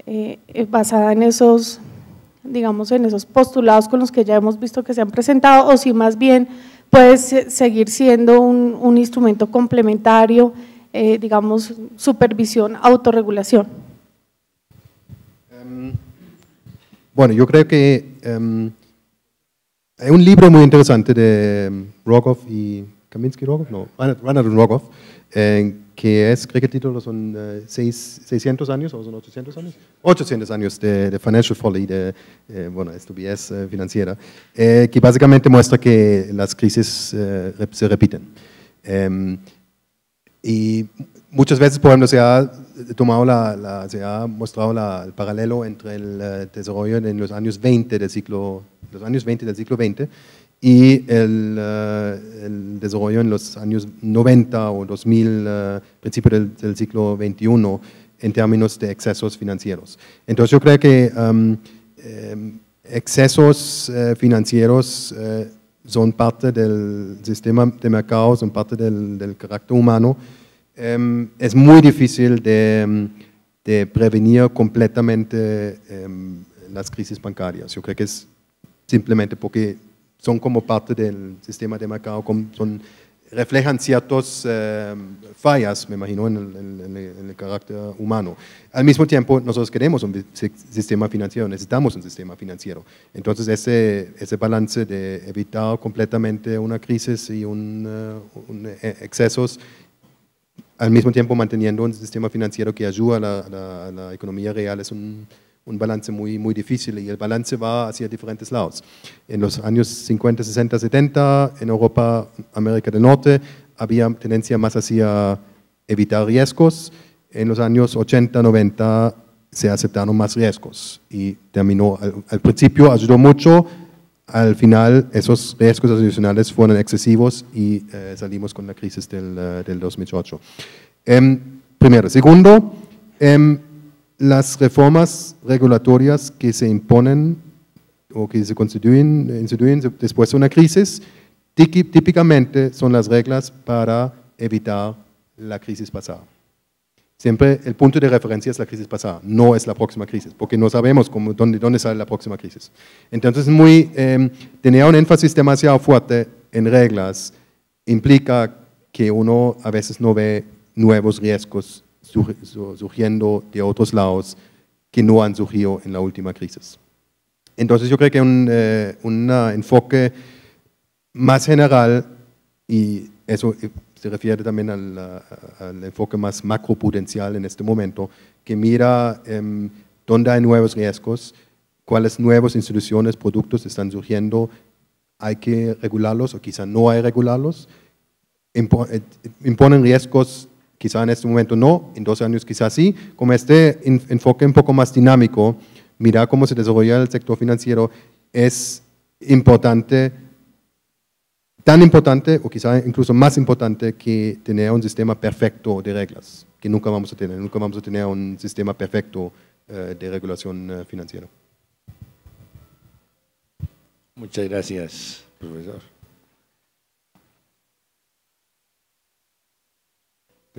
eh, eh, basada en esos, digamos, en esos postulados con los que ya hemos visto que se han presentado, o si más bien puede seguir siendo un, instrumento complementario, eh, digamos, supervisión, autorregulación. Em, bueno, yo creo que hay em, un libro muy interesante de em, Rogoff y Kaminsky Rogoff, no, Ronald Rogoff, que es, creo que el título son 600 eh, años o son 800 años, 800 años de, de financial folly, de, eh, bueno, estupidez eh, financiera, eh, que básicamente muestra que las crisis se repiten. Em, y muchas veces, por ejemplo, se ha, tomado la, se ha mostrado el paralelo entre el desarrollo en los años 20 del siglo, los años 20 del siglo XX y eh, el, desarrollo en los años 90 o 2000, uh, eh, principio del, siglo XXI, en términos de excesos financieros. Entonces yo creo que um, eh, excesos financieros son parte del sistema de mercado, son parte del, carácter humano. Em, es muy difícil de, em, de prevenir completamente em, las crisis bancarias. Yo creo que es simplemente porque son como parte del sistema de mercado, son, reflejan ciertas eh, fallas, me imagino, en el, carácter humano. Al mismo tiempo, nosotros queremos un sistema financiero, necesitamos un sistema financiero. Entonces, ese, ese balance de evitar completamente una crisis y un, eh, e, excesos, al mismo tiempo manteniendo un sistema financiero que ayuda a la economía real, es un un balance muy, muy difícil y el balance va hacia diferentes lados. En los años 50, 60, 70, en Europa, América del Norte, había tendencia más hacia evitar riesgos. En los años 80, 90 se aceptaron más riesgos y terminó, al, principio ayudó mucho, al final esos riesgos adicionales fueron excesivos y eh, salimos con la crisis del, eh, del 2008. Em, primero. Segundo, em, las reformas regulatorias que se imponen o que se constituyen, después de una crisis, típicamente son las reglas para evitar la crisis pasada. Siempre el punto de referencia es la crisis pasada, no es la próxima crisis, porque no sabemos dónde, sale la próxima crisis. Entonces, em, tener un énfasis demasiado fuerte en reglas implica que uno a veces no ve nuevos riesgos surgiendo de otros lados que no han surgido en la última crisis. Entonces yo creo que un, eh, un ah, enfoque más general, y eso eh, se refiere también ah, al, enfoque más macroprudencial en este momento, que mira em, dónde hay nuevos riesgos, cuáles nuevas instituciones, productos están surgiendo, hay que regularlos o quizá no hay regularlos, eh, imponen riesgos quizá en este momento no, en 12 años quizás sí, como este enfoque un poco más dinámico, mirar cómo se desarrolla el sector financiero es importante, tan importante o quizá incluso más importante que tener un sistema perfecto de reglas, que nunca vamos a tener, nunca vamos a tener un sistema perfecto eh, de regulación eh, financiera. Muchas gracias, profesor.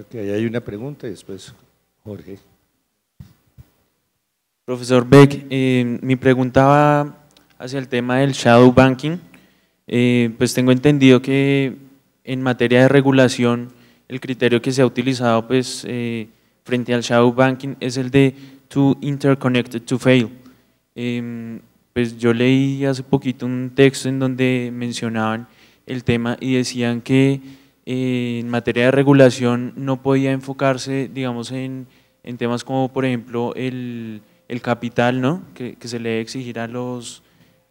Creo que ahí hay una pregunta y después Jorge. Profesor Beck, eh, mi pregunta va hacia el tema del shadow banking. Eh, pues tengo entendido que en materia de regulación el criterio que se ha utilizado pues, eh, frente al shadow banking es el de too interconnected to fail. pues yo leí hace poquito un texto en donde mencionaban el tema y decían que en materia de regulación no podía enfocarse, digamos, en, temas como, por ejemplo, el, capital ¿no? que, se le debe exigir a, los,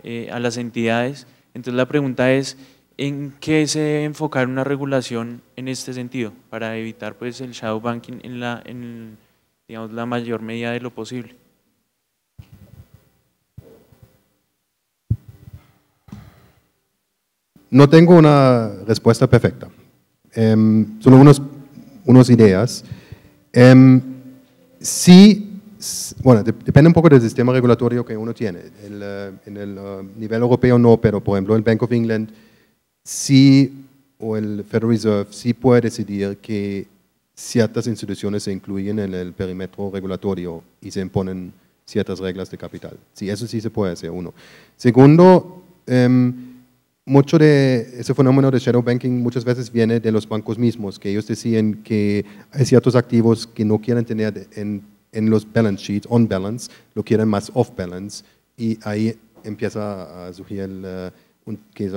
eh, a las entidades. Entonces la pregunta es, ¿en qué se debe enfocar una regulación en este sentido para evitar pues, el shadow banking en la, digamos, la mayor medida de lo posible? No tengo una respuesta perfecta. Em, solo unas ideas. Em, sí, bueno, depende un poco del sistema regulatorio que uno tiene. en el uh, nivel europeo no, pero por ejemplo el Bank of England sí, o el Federal Reserve sí puede decidir que ciertas instituciones se incluyen en el perímetro regulatorio y se imponen ciertas reglas de capital. Sí, eso sí se puede hacer, uno. Segundo, em, mucho de ese fenómeno de shadow banking muchas veces viene de los bancos mismos, que ellos deciden que hay ciertos activos que no quieren tener en, en los balance sheets, on balance, lo quieren más off balance, y ahí empieza a surgir el, eh, que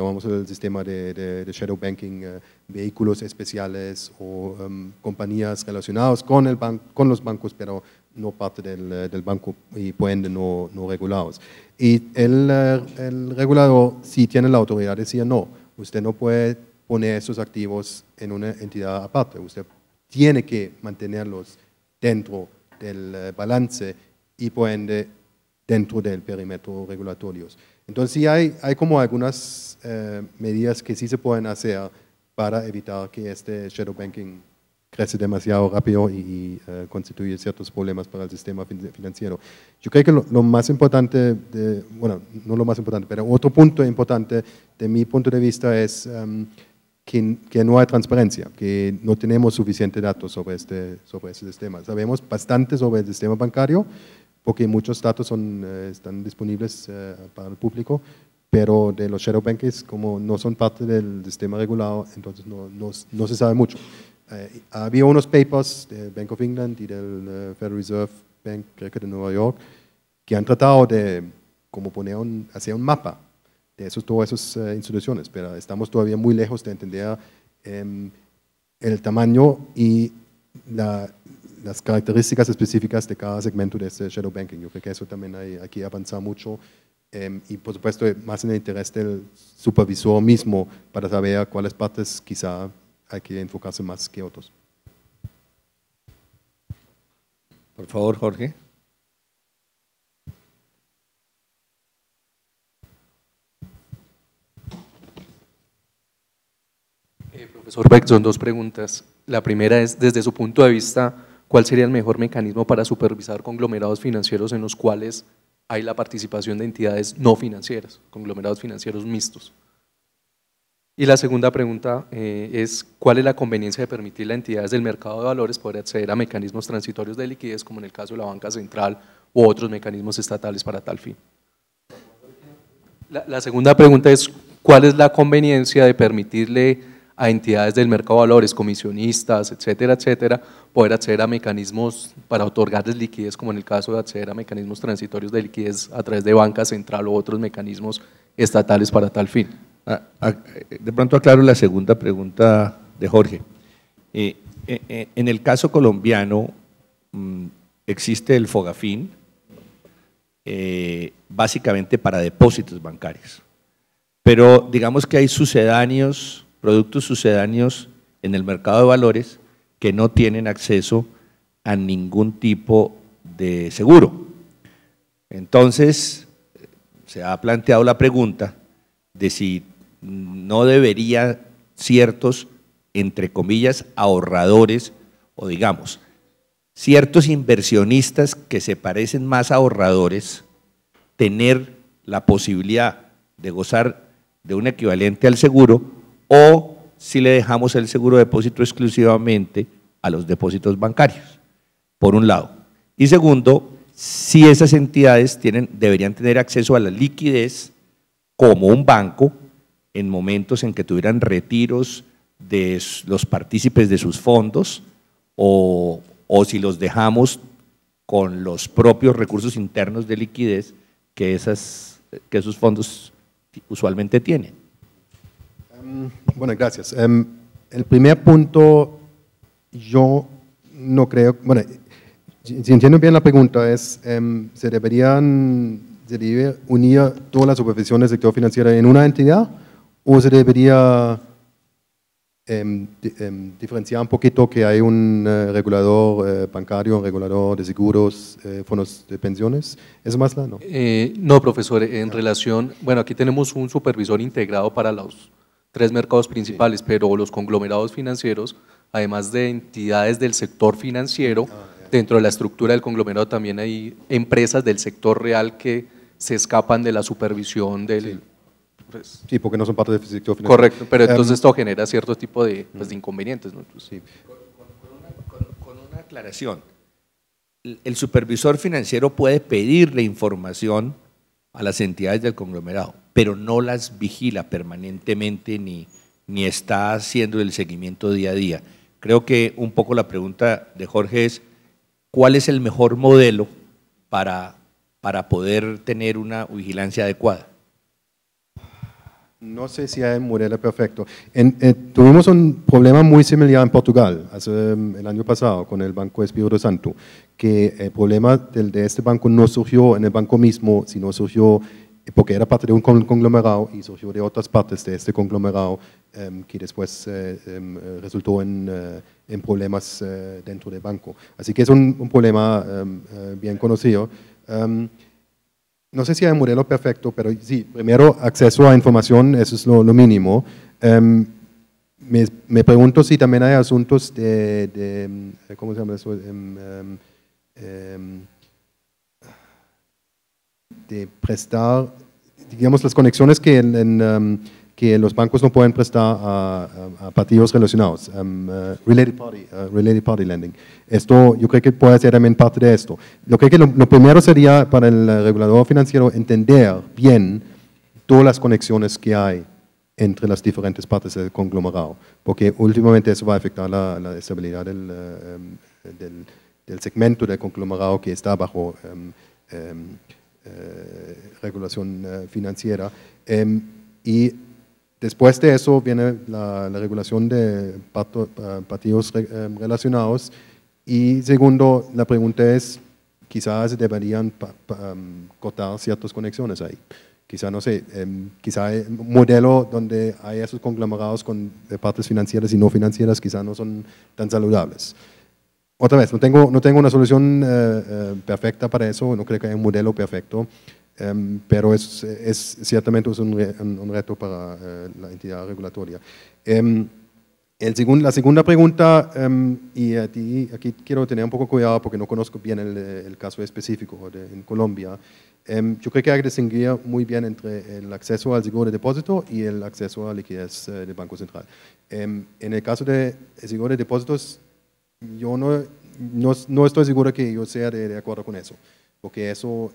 sistema de, de, shadow banking, eh, vehículos especiales o em, compañías relacionadas con, el con los bancos, pero no parte del, eh, del, banco y pueden no, no regulados. Y el, eh, regulador si tiene la autoridad decía no, usted no puede poner esos activos en una entidad aparte, usted tiene que mantenerlos dentro del eh, balance y por dentro del perímetro regulatorio. Entonces sí hay, como algunas medidas que sí se pueden hacer para evitar que este shadow banking crece demasiado rápido y, eh, constituye ciertos problemas para el sistema financiero. Yo creo que lo, más importante, de, bueno, no lo más importante, pero otro punto importante de mi punto de vista es em, que, no hay transparencia, que no tenemos suficiente datos sobre este, sobre este sistema. Sabemos bastante sobre el sistema bancario, porque muchos datos son, eh, están disponibles eh, para el público, pero de los shadow bankers, como no son parte del sistema regulado, entonces no, no se sabe mucho. Eh, había unos papers del Bank of England y del eh, Federal Reserve Bank, creo que de Nueva York, que han tratado de como poner hacer un mapa de esos, todas esas eh, instituciones, pero estamos todavía muy lejos de entender em, el tamaño y las características específicas de cada segmento de ese shadow banking. Yo creo que eso también hay, que avanzar mucho em, y por supuesto más en el interés del supervisor mismo para saber cuáles partes quizá hay que enfocarse más que otros. Por favor, Jorge. Eh, profesor Beck, son dos preguntas. La primera es, desde su punto de vista, ¿cuál sería el mejor mecanismo para supervisar conglomerados financieros en los cuales hay la participación de entidades no financieras, conglomerados financieros mixtos? Y la segunda pregunta eh, es, ¿cuál es la conveniencia de permitirle a entidades del mercado de valores poder acceder a mecanismos transitorios de liquidez, como en el caso de la banca central u otros mecanismos estatales para tal fin? La, la segunda pregunta es, ¿cuál es la conveniencia de permitirle a entidades del mercado de valores, comisionistas, etcétera, etcétera, poder acceder a mecanismos para otorgarles liquidez, como en el caso de acceder a mecanismos transitorios de liquidez a través de banca central u otros mecanismos estatales para tal fin? Ah, ah, eh, de pronto aclaro la segunda pregunta de Jorge. Eh, eh, en el caso colombiano mm, existe el Fogafin, básicamente para depósitos bancarios, pero digamos que hay sucedáneos, productos sucedáneos en el mercado de valores que no tienen acceso a ningún tipo de seguro. Entonces, se ha planteado la pregunta de si no debería ciertos, entre comillas, ahorradores o digamos, ciertos inversionistas que se parecen más ahorradores, tener la posibilidad de gozar de un equivalente al seguro o si le dejamos el seguro de depósito exclusivamente a los depósitos bancarios, por un lado. Y segundo, si esas entidades tienen, deberían tener acceso a la liquidez como un banco en momentos en que tuvieran retiros de los partícipes de sus fondos o, si los dejamos con los propios recursos internos de liquidez que, esas, que esos fondos usualmente tienen. Em, bueno, gracias. Em, el primer punto, yo no creo, bueno, si entiendo bien la pregunta es, em, ¿se deberían unir todas las supervisiones del sector financiero en una entidad? o se debería em, em, diferenciar un poquito que hay un eh, regulador eh, bancario, un regulador de seguros, eh, fondos de pensiones. ¿Es más no? profesor, en relación, bueno, aquí tenemos un supervisor integrado para los tres mercados principales, pero los conglomerados financieros, además de entidades del sector financiero, ah, dentro de la estructura del conglomerado también hay empresas del sector real que se escapan de la supervisión del, pues, sí, porque no son parte del sector financiero. Correcto, pero em, entonces esto genera cierto tipo de, pues, mm. inconvenientes. con, una, aclaración, el supervisor financiero puede pedirle información a las entidades del conglomerado, pero no las vigila permanentemente ni, ni está haciendo el seguimiento día a día. Creo que un poco la pregunta de Jorge es, ¿cuál es el mejor modelo para, para poder tener una vigilancia adecuada? No sé si hay un modelo perfecto. Eh, tuvimos un problema muy similar en Portugal em, el año pasado con el Banco Espíritu Santo, que eh, el problema del, de este banco no surgió en el banco mismo, sino surgió eh, porque era parte de un conglomerado y surgió de otras partes de este conglomerado em, que después em, resultó en, problemas dentro del banco. Así que es un, problema bien conocido no sé si hay un modelo perfecto, pero sí, primero acceso a información, eso es lo, mínimo. Em, me, pregunto si también hay asuntos de, de em, ¿cómo se llama eso? Em, de prestar, digamos, las conexiones que en que los bancos no pueden prestar a, partidos relacionados, um, uh, related, party, uh, related, party, lending. Esto yo creo que puede ser también parte de esto. Yo creo que lo, primero sería para el uh, regulador financiero entender bien todas las conexiones que hay entre las diferentes partes del conglomerado, porque últimamente eso va a afectar la, estabilidad um, del, del, segmento del conglomerado que está bajo um, eh, regulación financiera. Em, y Después de eso viene la, regulación de partidos eh, relacionados y segundo, la pregunta es, quizás deberían em, cotar cortar ciertas conexiones ahí. Quizá, no sé, quizás em, quizá un modelo donde hay esos conglomerados con partes financieras y no financieras quizá no son tan saludables otra vez, no tengo, no tengo una solución eh, eh, perfecta para eso, no creo que haya un modelo perfecto, Em, pero es, ciertamente es un, reto para eh, la entidad regulatoria. Em, la segunda pregunta, em, y aquí, quiero tener un poco cuidado porque no conozco bien el, caso específico en Colombia, yo creo que hay que distinguir muy bien entre el acceso al seguro de depósito y el acceso a liquidez eh, del Banco Central. en el caso del de seguro de depósitos, yo no, no, no, estoy seguro que yo sea de acuerdo con eso porque eso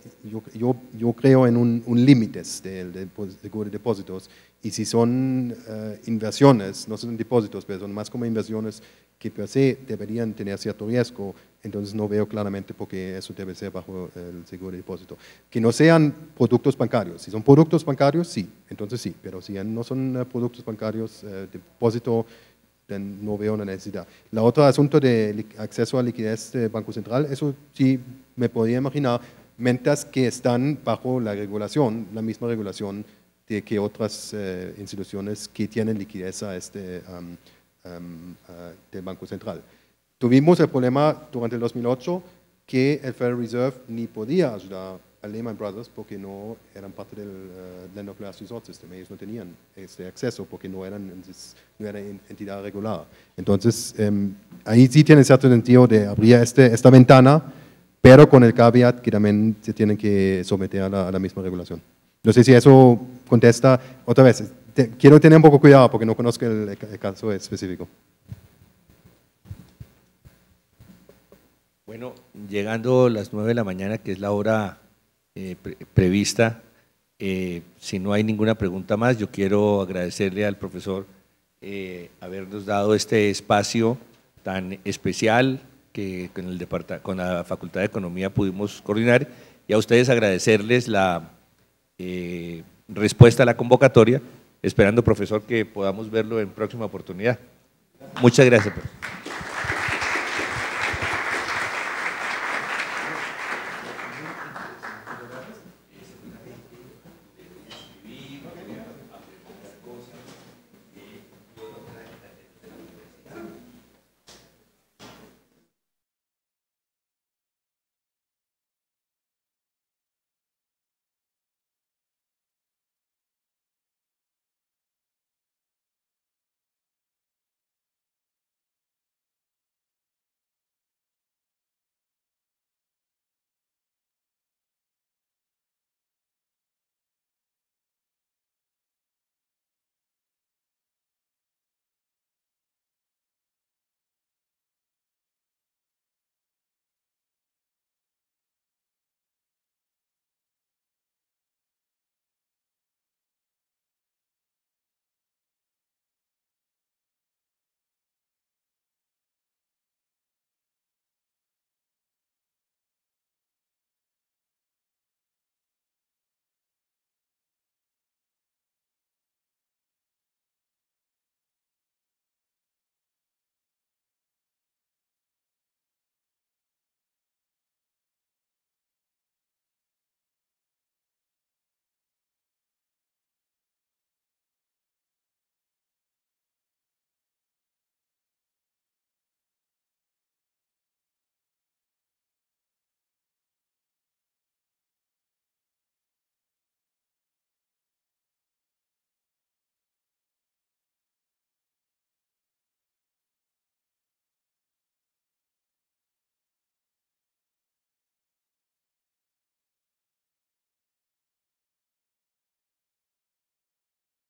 yo, yo, creo en un, límite del seguro de pues, depósitos y si son eh, inversiones, no son depósitos, pero son más como inversiones que per se deberían tener cierto riesgo, entonces no veo claramente por qué eso debe ser bajo el seguro de depósito. Que no sean productos bancarios, si son productos bancarios, sí, entonces sí, pero si no son eh, productos bancarios, eh, depósito no veo una necesidad. La otra asunto de acceso a liquidez del Banco Central, eso sí me podía imaginar, mientras que están bajo la regulación, la misma regulación de que otras eh, instituciones que tienen liquidez a este, del Banco Central. Tuvimos el problema durante el 2008 que el Federal Reserve ni podía ayudar Lehman Brothers porque no eran parte del uh, Resort System. Ellos no tenían ese acceso porque no eran, no entidad regular. Entonces, em, ahí sí tiene cierto sentido de abrir este, esta ventana, pero con el caveat que también se tienen que someter a la, misma regulación. No sé si eso contesta otra vez. quiero tener un poco cuidado porque no conozco el, el caso específico. Bueno, llegando a las 9 de la mañana, que es la hora eh, prevista. Eh, si no hay ninguna pregunta más, yo quiero agradecerle al profesor eh, habernos dado este espacio tan especial que con, el con la Facultad de Economía pudimos coordinar y a ustedes agradecerles la respuesta a la convocatoria, esperando, profesor, que podamos verlo en próxima oportunidad. Muchas gracias.